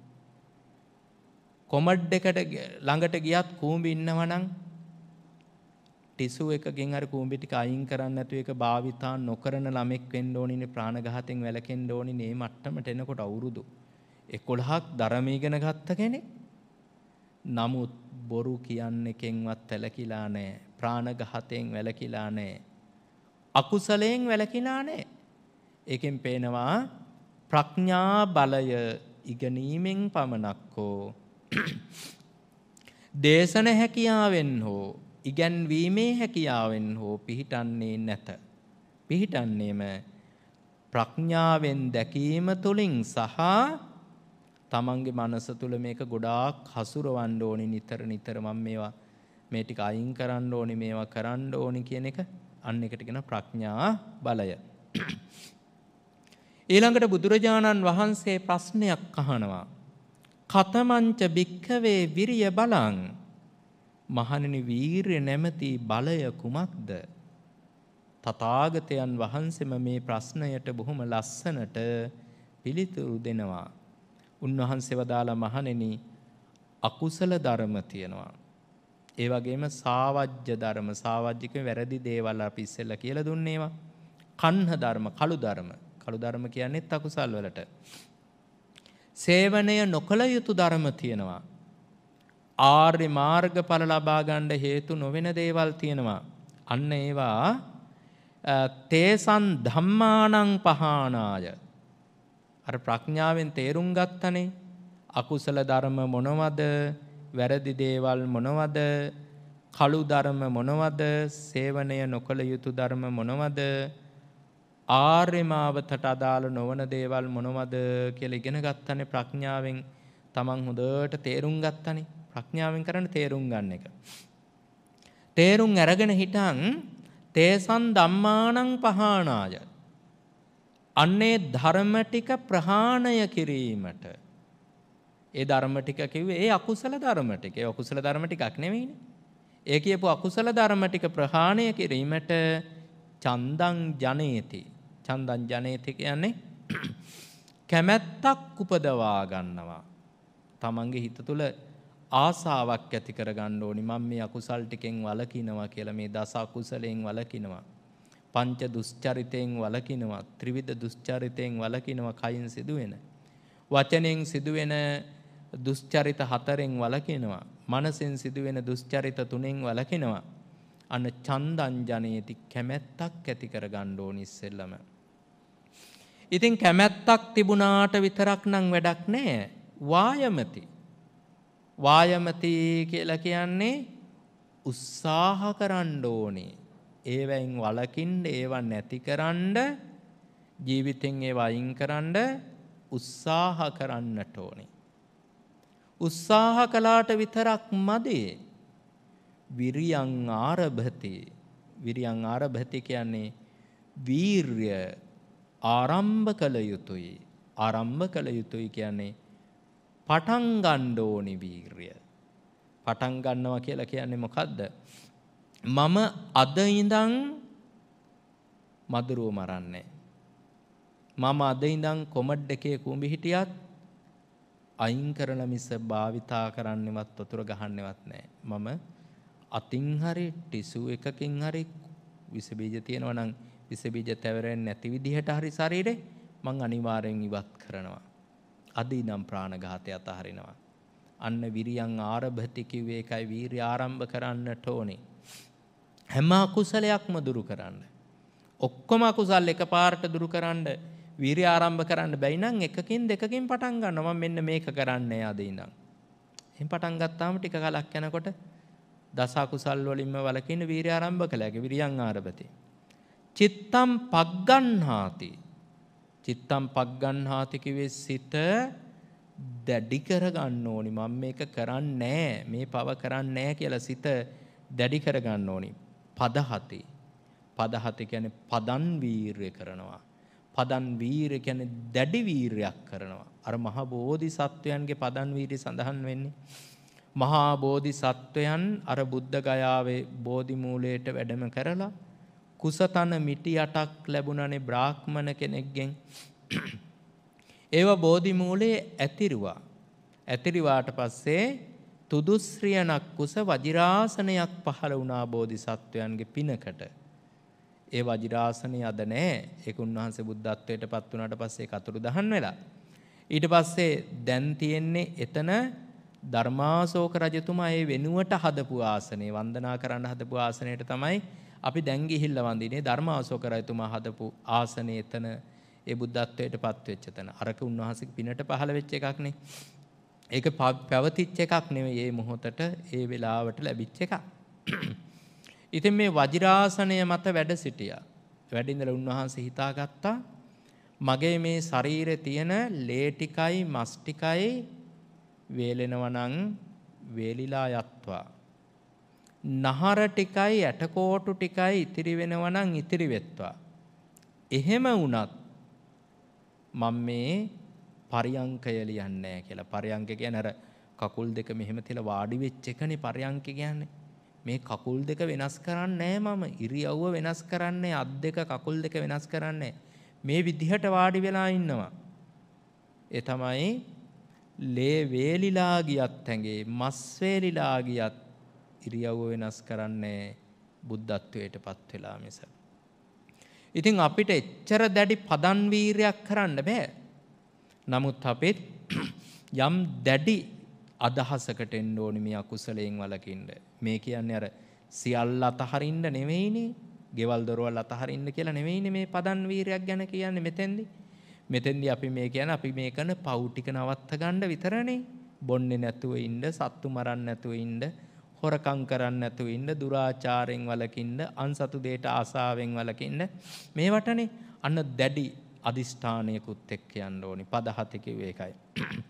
කොමඩ් එකට ළඟට ගියත් කූඹි ඉන්නවනම් පිසු එකගෙන් අර කූඹි ටික අයින් කරන්න නැතු එක භාවිතා නොකරන ළමෙක් වෙන්න ඕනිනේ ප්‍රාණඝාතයෙන් වැළකෙන්න ඕනි මේ මට්ටමට එනකොට අවුරුදු 11ක් ධර්ම ඉගෙන ගත්ත කෙනෙක්. නමුත් බොරු කියන්නේ කෙන්වත් වැළකීලා නැහැ. ප්‍රාණඝාතයෙන් වැළකීලා නැහැ. අකුසලයෙන් වැළකීලා නැහැ. ඒකෙන් පේනවා ප්‍රඥා බලය ඉගෙනීමෙන් පමණක් හෝ <clears throat> දේශන හැකියාවෙන් හෝ ඉගැන්වීමේ හැකියාවෙන් හෝ පිහිටන්නේ නැත. පිහිටන්නේම ප්‍රඥාවෙන් දැකීම තුළින් සහ තමන්ගේ මනස තුළ මේක ගොඩාක් හසුරවන්න ඕනි නිතර නිතර මම මේවා මේ ටික අයින් කරන්න ඕනි මේවා කරන්න ඕනි කියන එක අන්න එකට කියන ප්‍රඥා බලය. <clears throat> ඊළඟට බුදුරජාණන් වහන්සේ ප්‍රශ්නයක් අහනවා. කතමංච භික්ඛවේ විරිය බලං මහණෙනි වීරය නැමැති බලය කුමක්ද? තථාගතයන් වහන්සේම මේ ප්‍රශ්නයට බොහොම ලස්සනට පිළිතුරු දෙනවා. උන්වහන්සේ වදාලා මහණෙනි අකුසල ධර්ම තියෙනවා. ඒ වගේම සාවජ්‍ය ධර්ම සාවජ්‍යක වැරදි දේවල් අපි ඉස්සෙල්ලා කියලා දුන්නේවා. කන්හ ධර්ම කළු ධර්ම. කළු ධර්ම කියන්නේත් අකුසල් වලට. සේවනය නොකළ යුතු ධර්ම තියෙනවා. ආර්ය මාර්ගඵල ලබා ගන්න හේතු නොවන දේවල් තියෙනවා. අන්න ඒවා තේසන් ධම්මානං පහානාය. අර ප්‍රඥාවෙන් තේරුම් ගත්තනේ අකුසල ධර්ම මොනවද? වැරදි දේවල් මොනවද? කළු ධර්ම මොනවද? සේවනය නොකළ යුතු ධර්ම මොනවද? ආර්ය මාවතට අදාළ නොවන දේවල් මොනවද කියලා ඉගෙන ගත්තනේ ප්‍රඥාවෙන් තමන් හොඳට තේරුම් ගත්තනේ ප්‍රඥාවෙන් කරන තේරුම් ගන්න එක. තේරුම් අරගෙන හිටන් තේසන් ධම්මානං පහානාය. අන්නේ ධර්ම ටික ප්‍රහාණය කිරීමට ඒ ධර්ම ටික කිව්වේ ඒ අකුසල ධර්ම ටික. ඒ අකුසල ධර්ම ටිකක් නෙවෙයිනේ. ඒ කියපු අකුසල ධර්ම ටික ප්‍රහාණය කිරීමට චන්දං ජනේති. චන්දං ජනේති කියන්නේ <clears throat> කැමැත්තක් උපදවා ගන්නවා. තමන්ගේ හිත තුළ ආසාවක් ඇති කරගන්න ඕනි මම මේ අකුසල් ටිකෙන් වළකිනවා කියලා මේ දස අකුසලෙන් වළකිනවා. පංච දුස්චරිතයෙන් වළකිනවා, ත්‍රිවිධ දුස්චරිතයෙන් වළකිනවා කයින් සිදුවෙන. වචනෙන් සිදුවෙන දුස්චරිත හතරෙන් වළකිනවා. මනසෙන් සිදුවෙන දුස්චරිත තුනෙන් වළකිනවා. අන්න චන්දංජනේති කැමැත්තක් ඇති කරගන්න ඕනි ඉස්සෙල්ලම. ඉතින් කැමැත්තක් තිබුණාට විතරක් නම් වැඩක් නෑ. වායමති වායමති කියලා කියන්නේ උත්සාහ කරන්න ඕනේ. ඒවයින් වලකින්න ඒව නැතිකරන්න ජීවිතෙන් ඒව අයින් කරන්න උත්සාහ කරන්නට ඕනේ. උත්සාහ කළාට විතරක් මදි. විරියං ආරභති. විරියං ආරභති කියන්නේ වීර්ය ආරම්භ කළ යුතුයි. ආරම්භ කළ යුතුයි කියන්නේ පටන් ගන්න ඕනි වීරිය. පටන් ගන්නවා කියලා කියන්නේ මොකද්ද? මම අද ඉඳන් මදුරුව මරන්නේ. මම අද ඉඳන් කොමඩ් එකේ කුඹි හිටියත් අයින් කරන මිස භාවිතා කරන්නෙවත් වතුර ගහන්නෙවත් නැහැ. මම අතින් හරි ටිෂු එකකින් හරි විස බීජ තියෙනවා නම් විස බීජ තැවරෙන්නේ නැති විදිහට හරි ශරීරේ මං අනිවාර්යෙන් ඉවත් කරනවා. අද ඉඳන් ප්‍රාණඝාතය අතහරිනවා. අන්න විරියන් ආරභති කිව්වේ ඒකයි වීරිය ආරම්භ කරන්නට ඕනේ. හැම අකුසලයක්ම දුරු කරන්න. ඔක්කොම අකුසල් එකපාරට දුරු කරන්න වීරිය ආරම්භ කරන්න බැයි නම් එකකින් දෙකකින් පටන් ගන්නවා මම මෙන්න මේක කරන්නේ ආද ඉඳන්. එහෙන් පටන් ගත්තාම ටික කලක් යනකොට දස අකුසල් වලින්ම වළකින වීරිය ආරම්භ කළා. ඒක විරියන් ආරභති. චිත්තම් පග්ගණ්හාති චිත්තම් පග්ගන්හාතිකිවේ සිත දැඩි කරගන්න ඕනි මම මේක කරන්නේ නැහැ මේ පව කරන්නේ නැහැ කියලා සිත දැඩි කරගන්න ඕනි පදහතේ පදහත කියන්නේ පදන් වීරය කරනවා පදන් වීරය කියන්නේ දැඩි වීරයක් කරනවා අර මහා බෝධිසත්වයන්ගේ පදන් වීරය සඳහන් වෙන්නේ මහා බෝධිසත්වයන් අර බුද්ධ ගයාවේ බෝධි මූලයට වැඩම කරලා කුසතන මිටි අටක් ලැබුණනේ බ්‍රාහ්මණ කෙනෙක්ගෙන් ඒව බෝධිමූලයේ ඇතිරුවා ඇතිරිවාට පස්සේ තුදුස්්‍රියනක් කුස වජිරාසනයක් පහළ වුණා බෝධි සත්වයන්ගේ පිනකට ඒ වජිරාසනය අද නෑ එකුන් වහන්සේ බුද්ධත්වයට පත් වනාට පස්සේ කතුරු දහන් වෙලා ඊට පස්සේ දැන් තියෙන්නේ එතන ධර්මාසෝක රජතුමා ඒ වෙනුවට හදපු ආසනේ වන්දනා කරන්න හදපු ආසනයට තමයි අපි දැන් ගිහිල්ලා වඳින්නේ ධර්මාශෝකරයතුමා හදපු ආසනේ එතන ඒ බුද්ධත්වයට පත්වෙච්ච තැන. අරක උන්වහන්සේ පිනට පහළ වෙච්ච එකක් නේ. ඒක පැවතිච්ච එකක් නෙවෙයි මේ මොහොතට ඒ වෙලාවට ලැබිච්ච එකක්. <clears throat> ඉතින් මේ වජිරාසනය මත වැඩ සිටියා. වැඩ ඉඳලා උන්වහන්සේ හිතාගත්තා මගේ මේ ශරීරේ තියෙන ලේ ටිකයි මස් ටිකයි වේලෙනවා නම් වේලිලා යත්වා නහර ටිකයි ඇටකෝටු ටිකයි ඉතිරි වෙනවනම් ඉතිරි වෙත්වා. එහෙම වුණත් මම මේ පරියංකය ලියන්නේ කියලා පරියංක කියන්නේ අර කකුල් දෙක මෙහෙම තියලා වාඩි වෙච්ච එකනේ පරියංක කියන්නේ. මේ කකුල් දෙක වෙනස් කරන්නේ මම. ඉරියව්ව වෙනස් කරන්නේ අත් දෙක කකුල් දෙක වෙනස් කරන්නේ. මේ විදිහට වාඩි වෙලා ඉන්නවා. ඒ තමයි ලේ වේලිලා ගියත් ඇඟේ මස් වේලිලා ගියත් ඉරියව්ව වෙනස් කරන්නේ බුද්ධත්වයටපත් වෙලා මිස. ඉතින් අපිට එච්චර දැඩි පදන් වීරයක් කරන්න බෑ. නමුත් අපිත් <clears throat> යම් දැඩි අදහසකට එන්න ඕනි මේ අකුසලයෙන් වළකින්න. මේ කියන්නේ අර සියල්ල අතහරින්න නෙවෙයිනේ. ගෙවල් දොරවල් අතහරින්න කියලා නෙවෙයිනේ මේ පදන් වීරයක් ගැන කියන්නේ මෙතෙන්දී. මෙතෙන්දී අපි මේ කියන්නේ අපි මේ කරන පව් ටික නවත්ත ගන්න විතරනේ. බොන්නේ නැතුව ඉන්න, සත්තු මරන්න නැතුව ඉන්න, හොරකම් කරන්න නැතුව ඉන්න දුරාචාරයෙන් වලකින්න අන්සතු දෙයට ආසාවෙන් වලකින්න මේ වටනේ අන්න දැඩි අදිෂ්ඨානයකුත් එක්ක යන්න ඕනි පද හතකේ ඒකයි <clears throat>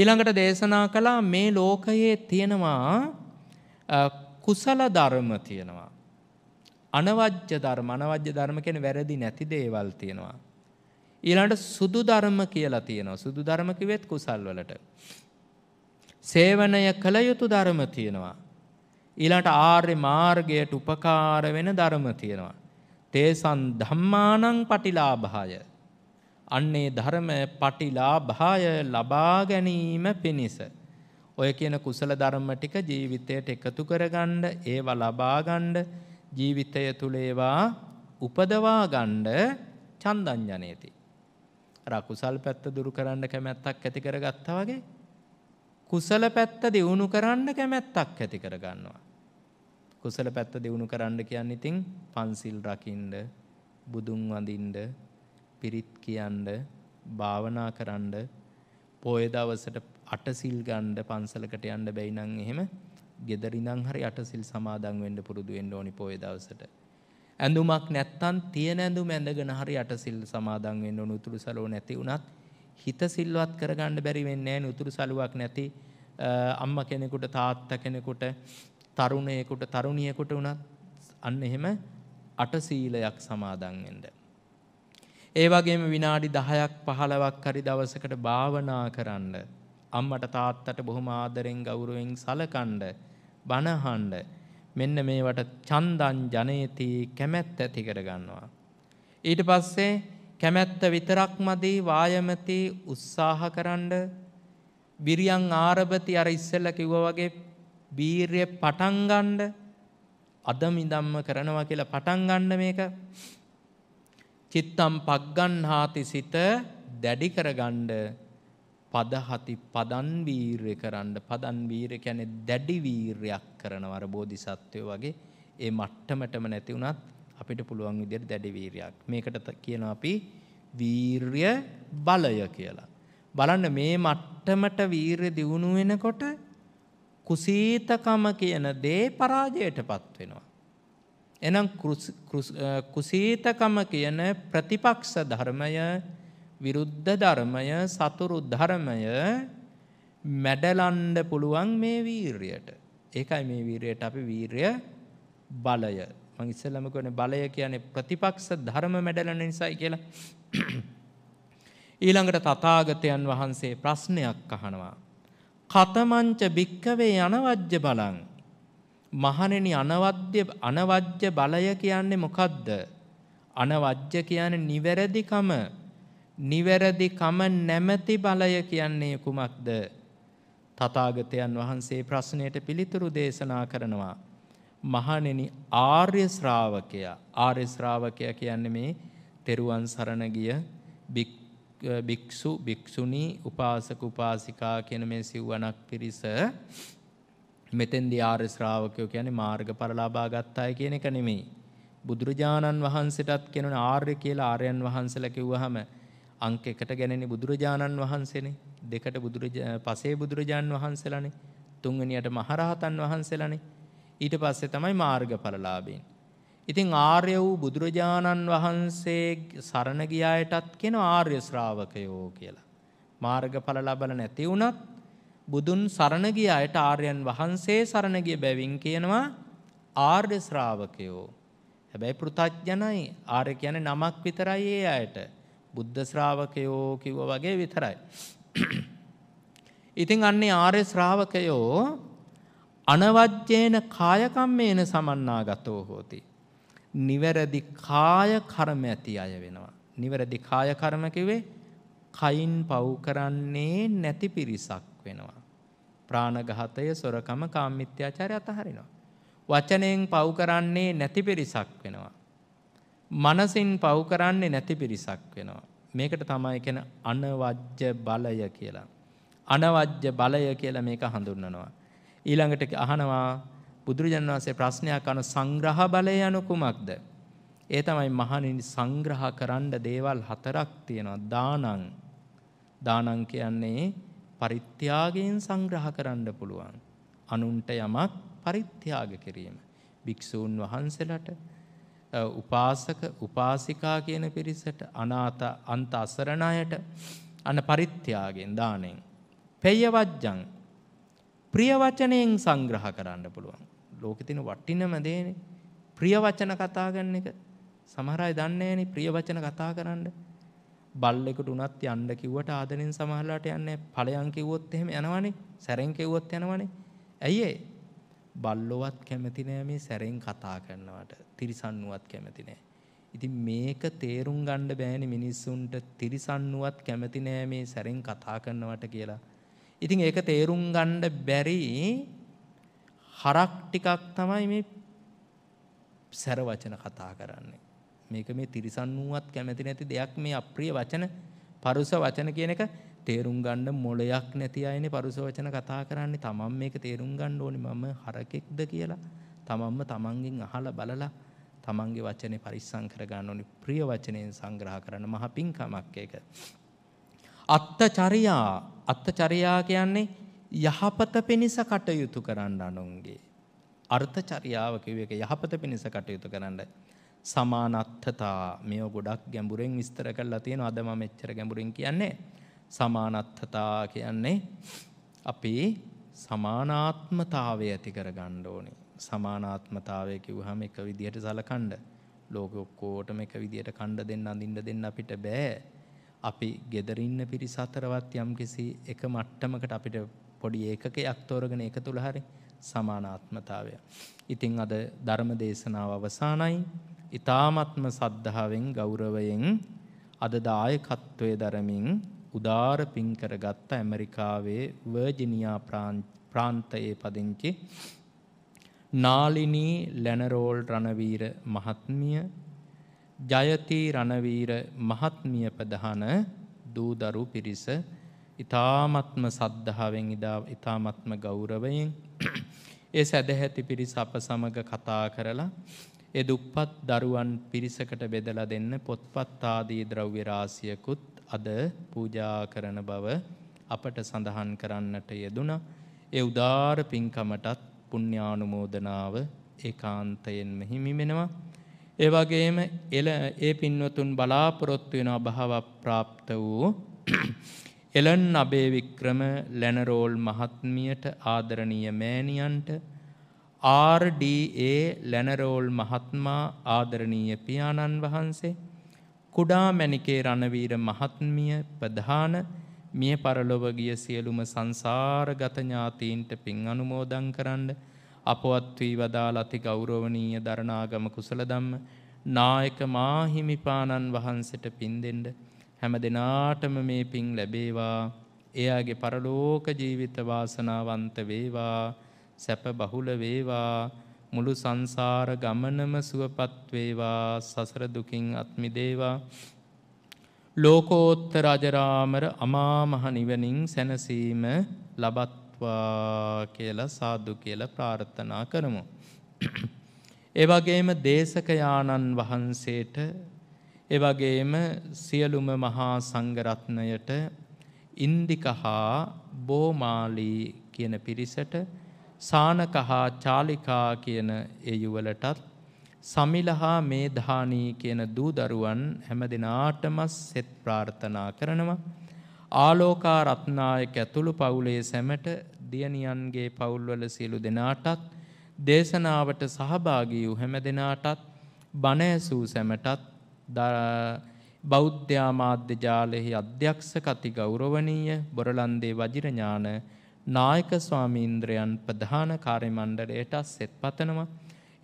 ඊළඟට දේශනා කළා මේ ලෝකයේ තියෙනවා කුසල ධර්ම තියෙනවා අනවජ්‍ය ධර්ම අනවජ්‍ය ධර්ම කියන්නේ වැරදි නැති දේවල් තියෙනවා ඊළඟට සුදු ධර්ම කියලා තියෙනවා සුදු ධර්ම කිව්වෙත් කුසල් වලට සේවනය කළ යුතු ධර්ම තියෙනවා. ඊළට ආර්ය මාර්ගයට උපකාර වෙන ධර්ම තියෙනවා. තේසන් ධම්මානං පටිලාභාය. අන්නේ ධර්ම පටිලාභාය ලබා ගැනීම පිණිස. ඔය කියන කුසල ධර්ම ටික ජීවිතයට එකතු කරගන්න ඒවා ලබාගණ්ඩ ජීවිතය තුළේවා උපදවාගණ්ඩ චන්දංජනයති. රකුසල් පැත්ත දුරු කරන්න කැමැත්තක් ඇති කරගත්තා වගේ කුසල පැත්ත දියුණු කරන්න කැමැත්තක් ඇති කරගන්නවා. කුසල පැත්ත දියුණු කරන්න කියන්න ඉතින් පන්සිල් රකින්ඩ බුදුන් වඳින්ඩ පිරිත් කියන්ඩ භාවනා කරන්ඩ පොය දවසට අටසිල් ගණ්ඩ පන්සලකට යන්න බැයිනං එහෙම ගෙදරිනම් හරි අටසිල් සමාදන් වෙන්න පුරුදු වෙන්න ඕනි පොය දවසට. ඇඳුමක් නැත්තන් තියෙන ඇඳුම ඇඳගෙන හරි අටසිල් සමාදන් වෙන්න උතුරු සලෝ නැති වුණත් හිත සිල්වත් කරගන්න බැරි වෙන්නේ නෑ උතුරු සලුවක් නැති අම්ම කෙනෙකුට තාත්ත කෙනෙකුට තරුණයකුට තරුණියකුට වනත් අන්න එහෙම අටසීලයක් සමාදන්ෙන්ට. ඒවගේම විනාඩි දහයක් පහලවක් හරි දවසකට භාවනා කරන්න. අම්මට තාත්තට බොහොම ආදරෙන් ගෞරුවෙන් සලකණ්ඩ බණහන්ඩ මෙන්න මේවට චන්දන් ජනයති කැමැත් ඇති කරගන්නවා. ඊට පස්සේ කැමැත්ත විතරක් මදී වායමති උත්සාහ කරන්න බිරියන් ආරභති අර ඉස්සෙල්ල කිව්ව වගේ බීර්ය පටන් ගන්න අද මිදම්ම කරනවා කියලා පටන් ගන්න මේක චිත්තම් පග්ගන්හාති සිත දැඩි කරගන්න පදහති පදන් වීර්ය කරන්න පදන් වීර්ය කියන්නේ දැඩි වීර්යක් කරනවා අර බෝධිසත්වයෝ වගේ ඒ මට්ටමටම නැති වුණත් අපිට පුළුවන් විදියට දැඩි වීරයක්. මේකට කියනවා අපි වීර්ය බලය කියලා. බලන්න මේ මට්ටමට වීර්ය දියුණු වෙනකොට කුසීතකම කියන දේ පරාජයටපත් වෙනවා. එහෙනම් කුසීතකම කියන ප්‍රතිපක්ෂ ධර්මය විරුද්ධ ධර්මය සතුරු ධර්මය මැඩලන්න පුළුවන් මේ වීරයට. ඒකයි මේ වීරයට අපි වීරය බලය මං ඉස්සෙල්ලම කියන්නේ බලය කියන්නේ ප්‍රතිපක්ෂ ධර්ම මැඩලන නිසායි කියලා. ඊළඟට තථාගතයන් වහන්සේ ප්‍රශ්නයක් අහනවා. කතමංච භික්කවේ අනවජ්‍ය බලං මහණෙනි අනවද්‍ය අනවජ්‍ය බලය කියන්නේ මොකද්ද? අනවජ්‍ය කියන්නේ නිවැරදිකම. නිවැරදිකම නැමැති බලය කියන්නේ කුමක්ද? තථාගතයන් වහන්සේ ප්‍රශ්නයට පිළිතුරු දේශනා කරනවා. මහණෙනි ආර්ය ශ්‍රාවකයා ආර්ය ශ්‍රාවකයා කියන්නේ මේ තෙරුවන් සරණ ගිය භික්ෂු භික්ෂුණී උපාසක උපාසිකා කියන මේ සිව්වණක් පිරිස මෙතෙන්දී ආර්ය ශ්‍රාවකයෝ කියන්නේ මාර්ගඵල ලබා ගත්ත අය කියන එක නෙමෙයි. බුදුරජාණන් වහන්සේටත් කියනවනේ ආර්ය කියලා ආර්යයන් වහන්සේලා කිව්වහම අංක එකට ගැනෙන්නේ බුදුරජාණන් වහන්සේනේ. දෙකට බුදුරජා පසේ බුදුරජාණන් වහන්සේලානේ. තුන්වෙනියට මහරහතන් වහන්සේලානේ. ඊට පස්සේ තමයි මාර්ගඵලලාභීන්. ඉතින් ආර්ය වූ බුදුරජාණන් වහන්සේ සරණ ගියායටත් කියන ආර්ය ශ්‍රාවකයෝ කියලා. මාර්ගඵල ලබල නැති වුණත් බුදුන් සරණ ගියායට ආර්යයන් වහන්සේ සරණ ගිය බැවින් කියනවා ආර්ය ශ්‍රාවකයෝ. හැබැයි පෘථජ්ජනයි ආර්ය කියන්නේ නමක් විතරයි ඒ අයට. බුද්ධ ශ්‍රාවකයෝ කිව්වා වගේ විතරයි. ඉතින් අන්නේ ආර්ය ශ්‍රාවකයෝ අනවජ්‍යයන කායකම්මේන සමන්නාගතෝ හෝති. නිවැරදි කාය කර්ම ඇති අය වෙනවා. නිවැරදි කාය කර්ම කිව්වේ කයින් පව් කරන්නේ නැති පිරිසක් වෙනවා. ප්‍රාණඝාතය, සොරකම, කාමමිත්‍යාචාරය අතහරිනවා. වචනයෙන් පව් කරන්නේ නැති පිරිසක් වෙනවා. මනසින් පව් කරන්නේ නැති පිරිසක් වෙනවා. මේකට තමයි කියන අනවජ්‍ය බලය කියලා. අනවජ්‍ය බලය කියලා මේක හඳුන්වනවා. ඊළඟට අහනවා බුදුරජාණන් වහන්සේ ප්‍රශ්නයක් අනු සංග්‍රහ බලය යනු කුමක්ද? ඒ තමයි මහණෙනි සංග්‍රහ කරන්න දේවල් හතරක් තියෙනවා. දානං. දානං කියන්නේ පරිත්‍යාගයෙන් සංග්‍රහ කරන්න පුළුවන්. අනුන්ට යමක් පරිත්‍යාග කිරීම. භික්ෂූන් වහන්සේලාට උපාසක උපාසිකා කියන පිරිසට අනාථ අන්ත අසරණ අයට අන පරිත්‍යාගයෙන් දාණයෙන් පෙයවජ්ජං ප්‍රිය වචනයෙන් සංග්‍රහ කරන්න පුළුවන්. ලෝකෙ තියෙන වටිනම දේනේ ප්‍රිය වචන කතා කරන එක. සමහර අය දන්නේ නැහැනේ ප්‍රිය වචන කතා කරන්න. බල්ලෙකුට උනත් යන්න කිව්වට ආදරෙන් සමහරලාට යන්නේ ඵලයන් කිව්වොත් එහෙම යනවනේ. සැරෙන් කිව්වොත් යනවනේ. ඇයි ඒ? බල්ලොවත් කැමති නෑ මේ සැරෙන් කතා කරනවට. තිරිසන්නුවත් කැමති නෑ. ඉතින් මේක තේරුම් ගන්න බෑනේ මිනිස්සුන්ට තිරිසන්නුවත් කැමති නෑ මේ සැරෙන් කතා කරනවට කියලා. ඉතින් ඒක තේරුම් ගණ්ඩ බැරි හරක් ටිකක් තමයි මේ සැරවචන කතා කරන්නේ. මේක මේ තිරිසන් වුවත් කැමැති නැති දෙයක් මේ අප්‍රිය වචන පරුස වචන කියන එක තේරුම් ගණ්ඩ මොලයක් නැති අයන පරුස වචන කතා කරන්නේ තමන් මේක තේරුම් ගණ්ඩ ඕනි මම හරකෙක්ද කියලා තමන්ම තමන්ගෙන් අහල බලලා තමන්ගේ වචනය පරිස්සං කරගන්න ඕනි ප්‍රිය වචනයෙන් සංග්‍රහ කරන මහ පින්කමක් එක. අත්ත චරියා අත්තචරයා කියන්නේ යහපත පිණිස කටයුතු කරන්න අනුන්ගේ. අර්ථචරියාව කිව් එක යහපත පිණිස කටයුතු කරන්න. සමානත්ථතා මේ ගොඩක් ගැඹුරෙන් විස්තර කරලා තියෙනවා අද මම මෙච්චර ගැඹුරින් කියන්නේ. සමානත්ථතා කියන්නේ අපේ සමානාත්මතාවය ඇති කරගන්න ඕනේ. සමානාත්මතාවය කිව්වහම එක විදිහට සලකන්න. ලෝකෙ ඔක්කොටම එක විදිහට කණ්ඩ දෙන්න අඳින්න දෙන්න අපිට බෑ. අපි ගෙදරින්න පිරිස අතරවත් යම්කිසි එක මට්ටමකට අපිට පොඩි ඒකක යක්තෝරගෙන එක තුළ හරි සමානාත්මතාවය. ඉතිං අද ධර්ම දේශනාව අවසානයි ඉතාමත්ම සද්ධාවෙන් ගෞරවයෙන් අද දායකත්වය දරමින් උදාර පින්කර ගත්ත ඇමරිකාවේ වර්ජිනියා ප්‍රාන්තයේ පදිංචි නාලිනී ලැනරෝල් රණවීර මහත්මිය ජයතී රණවීර මහත්මිය ප්‍රධාන දූදරු පිරිස ඉතාමත්ම සද්ධාවෙන් ඉදා ඉතාමත්ම ගෞරවයෙන් <clears throat> ඒ සැදැහැති පිරිස අප සමග කතා කරලා ඒ දුප්පත් දරුවන් පිරිසකට බෙදලා දෙන්න පොත්පත් ආදී ද්‍රව්‍ය රාශියකුත් අද පූජා කරන බව අපට සඳහන් කරන්නට යෙදුණා. ඒ උදාර පින්කමටත් පුණ්‍යානුමෝදනාව ඒකාන්තයෙන්ම හිමි වෙනවා. ඒ වගේම එළ ඒ පින්වතුන් බලාපොරොත්තු වෙනවා භව ප්‍රාප්ත වූ <clears throat> එලන් අබේ වික්‍රම ලැනරෝල් මහත්මියට ආදරණීය මෑණියන්ට RDA ලැනරෝල් මහත්මා ආදරණීය පියාණන් වහන්සේ කුඩා මැණිකේ රණවීර මහත්මිය ප්‍රධාන මිය පරලොව ගිය සියලුම සංසාරගත ඥාතීන්ට පින් අනුමෝදන් කරන්නේ අපවත් වී වදාළ අති ගෞරවනීය දරණාගම කුසල ධම්ම නායක මාහිමිපාණන් වහන්සේට පින් දෙන්න හැම දිනාටම මේ පින් ලැබේවා එයාගේ පරලෝක ජීවිත වාසනාවන්ත වේවා සැප බහුල වේවා මුළු සංසාර ගමනම සුවපත් වේවා සසර දුකින් අත් මිදේවා ලෝකෝත්තර අජරාමර අමා මහ නිවනින් සැනසීම ලබත් වේවා කියලා සාදු කියලා ප්‍රාර්ථනා කරමු. එවගේම දේශකයාණන් වහන්සේට එවගේම සියලුම මහා සංගරත්නයට ඉන්දිකහා බෝමාලී කියන පිරිසට සානකහා චාලිකා කියන ඒ යුවලටත් සමිලහා මේධානී කියන දූදරුවන් හැම දෙනාටම සෙත් ප්‍රාර්ථනා කරනවා ආලෝකා රත්නායක ඇතුළු පවුලේ සැමට දියණියන්ගේ පවුල්වල සියලු දෙනාටත් දේශනාවට සහභාගී වූ හැම දෙනාටත් බණ ඇසූ සැමටත් බෞද්ධ ආමාත්‍ය ජාලෙහි අධ්‍යක්ෂ කති ගෞරවනීය බොරලන්දේ වජිරඥාන නායක ස්වාමීන්ද්‍රයන් ප්‍රධාන කාර්ය මණ්ඩලයට සෙත්පතනවා.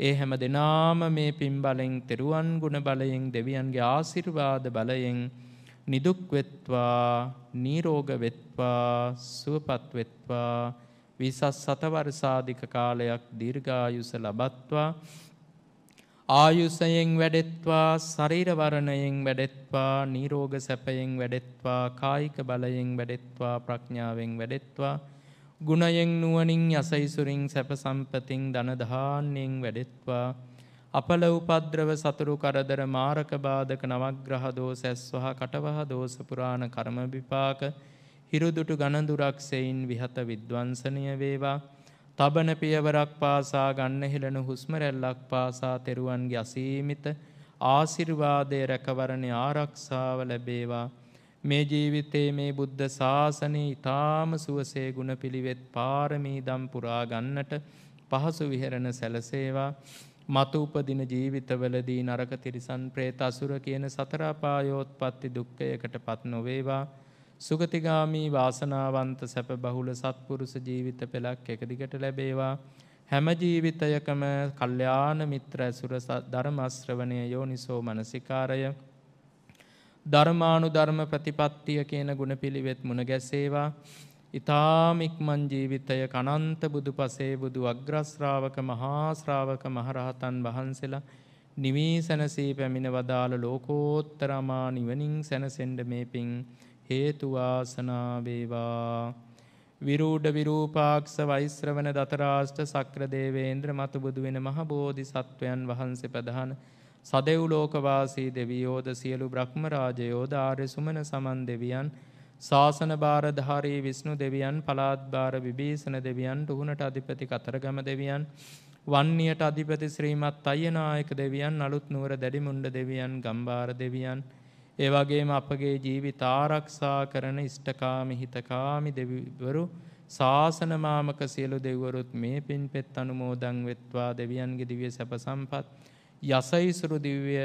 ඒ හැම දෙනාම මේ පින් බලෙන් තෙරුවන් ගුණ බලයෙන් දෙවියන්ගේ ආශිර්වාද බලයෙන් නිදුක් වෙත්වා නිරෝග වෙත්වා සුවපත් වෙත්වා විසස් සතවර්සාධික කාලයක් දීර්ඝායුෂ ලබත්වා ආයුෂයෙන් වැඩෙත්වා ශරීර වරණයෙන් වැඩෙත්වා නිරෝග සැපයෙන් වැඩෙත්වා කායික බලයෙන් වැඩෙත්වා ප්‍රඥාවෙන් වැඩෙත්වා ගුණයෙන් නුවණින් යසයිසුරින් සැප සම්පතින් ධන ධාන්‍යයෙන් වැඩෙත්වා අපල උපද්‍රව සතුරු කරදර මාරක බාධක නවග්‍රහ දෝස ඇස්වහ කටවහ දෝස පුරාණ කර්ම විපාක හිරුදුටු ගණඳුරක් සෙයින් විහත විද්වංශනය වේවා තබන පියවරක් පාසා ගන්න හෙළන හුස්ම රැල්ලක් පාසා තෙරුවන්ගේ අසීමිත ආශිර්වාදයේ රැකවරණේ ආරක්ෂාව ලැබේවා මේ ජීවිතයේ මේ බුද්ධ ශාසනය ඊ타ම සුවසේ ගුණ පිළිවෙත් පාරමී දම් පුරා ගන්නට පහසු විහෙරණ සැලසේවා මතු උපදින ජීවිතවලදී නරක තිරිසන් ප්‍රේත අසුර කියන සතරාපායෝත්පත්ති දුක්ඛයකට පත් නොවේවා සුගතිගාමී වාසනාවන්ත සැප බහුල සත්පුරුෂ ජීවිත පෙළක් එක දිගට ලැබේවා හැම ජීවිතයකම කල්යාණ මිත්‍ර ඇසුර ධර්මාශ්‍රවණය යෝනිසෝ මනසිකාරය ධර්මානු ධර්ම ප්‍රතිපත්තිය කියන ගුණපිළිවෙත් මුණ ගැසේවා ඉතාමික්මන් ජීවිතය කනන්ත බුදු පසේ බුදු අග්‍රස්්‍රාවක මහාශ්‍රාවක මහරහතන් වහන්සේලා නිවී සැනසී පැමිණ වදාළ ලෝකෝත්තරමා නිවනින් සැනසෙන්ඩ මේ පින් හේතුවාසනාවේවා. විරූඩ විරූපාක්ෂ වෛශ්‍රවන දතරාෂ්ට සක්‍රදේවේන්ද්‍ර මතු බුදුවෙන මහබෝධි සත්වයන් වහන්සේ ප්‍රධාන සදෙව්ලෝකවාසී දෙවියෝද සියලු බ්‍රහ්ම රාජයෝධ ආර්ය සුමන සමන් දෙවියන් ශාසන භාරධාරී විස්්ණු දෙවියන් පලාත්භාර විභීෂණ දෙවියන් ටුහුණට අධිපති කතරගම දෙවියන් වන්නේයට අධිපති ශ්‍රීමත් අයනායක දෙවියන් අලුත් නුවර දැඩිමුන්ඩ දෙවියන් ගම්භාර දෙවියන් ඒවගේම අපගේ ජීවි තාරක්ෂා කරන ඉෂ්ටකාමි හිතකාමි දෙවිවරු ශාසනමාමක සියලු දෙවරුත් මේ පින් පෙත් අනුමෝදං වෙත්වා දෙවියන්ගේ දිවිය සැප සම්පත් යසයිසුරු දිව්‍ය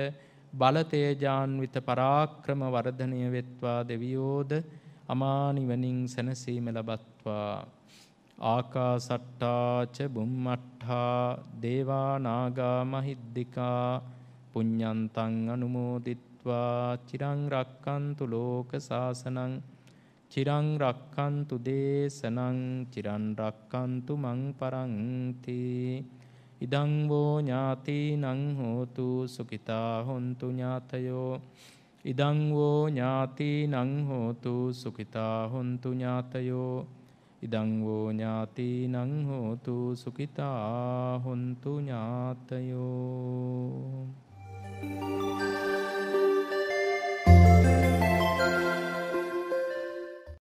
බලතේජාන්විත පරාක්‍රම වර්ධනය වෙත්වා දෙවියෝද අමා නිවනින් සැනසීම ලබත්වා ආකාසට්ටාච බුම්මට්ඨා දේවා නාග මහිද්దికා පුඤ්ඤන්තං අනුමෝදිත්වා චිරං රක්칸තු ලෝක සාසනං චිරං රක්칸තු දේශනං චිරං රක්칸තු මං පරන්ති ඉදං වෝ ඥාතිනං හෝතු සුඛිතා හොන්තු ඥාතයෝ ඉදං වෝ ඥාතිනං හෝතු සුඛිතා හොන්තු ඥාතයෝ ඉදං වෝ ඥාතිනං හෝතු සුඛිතා හොන්තු ඥාතයෝ Thank you.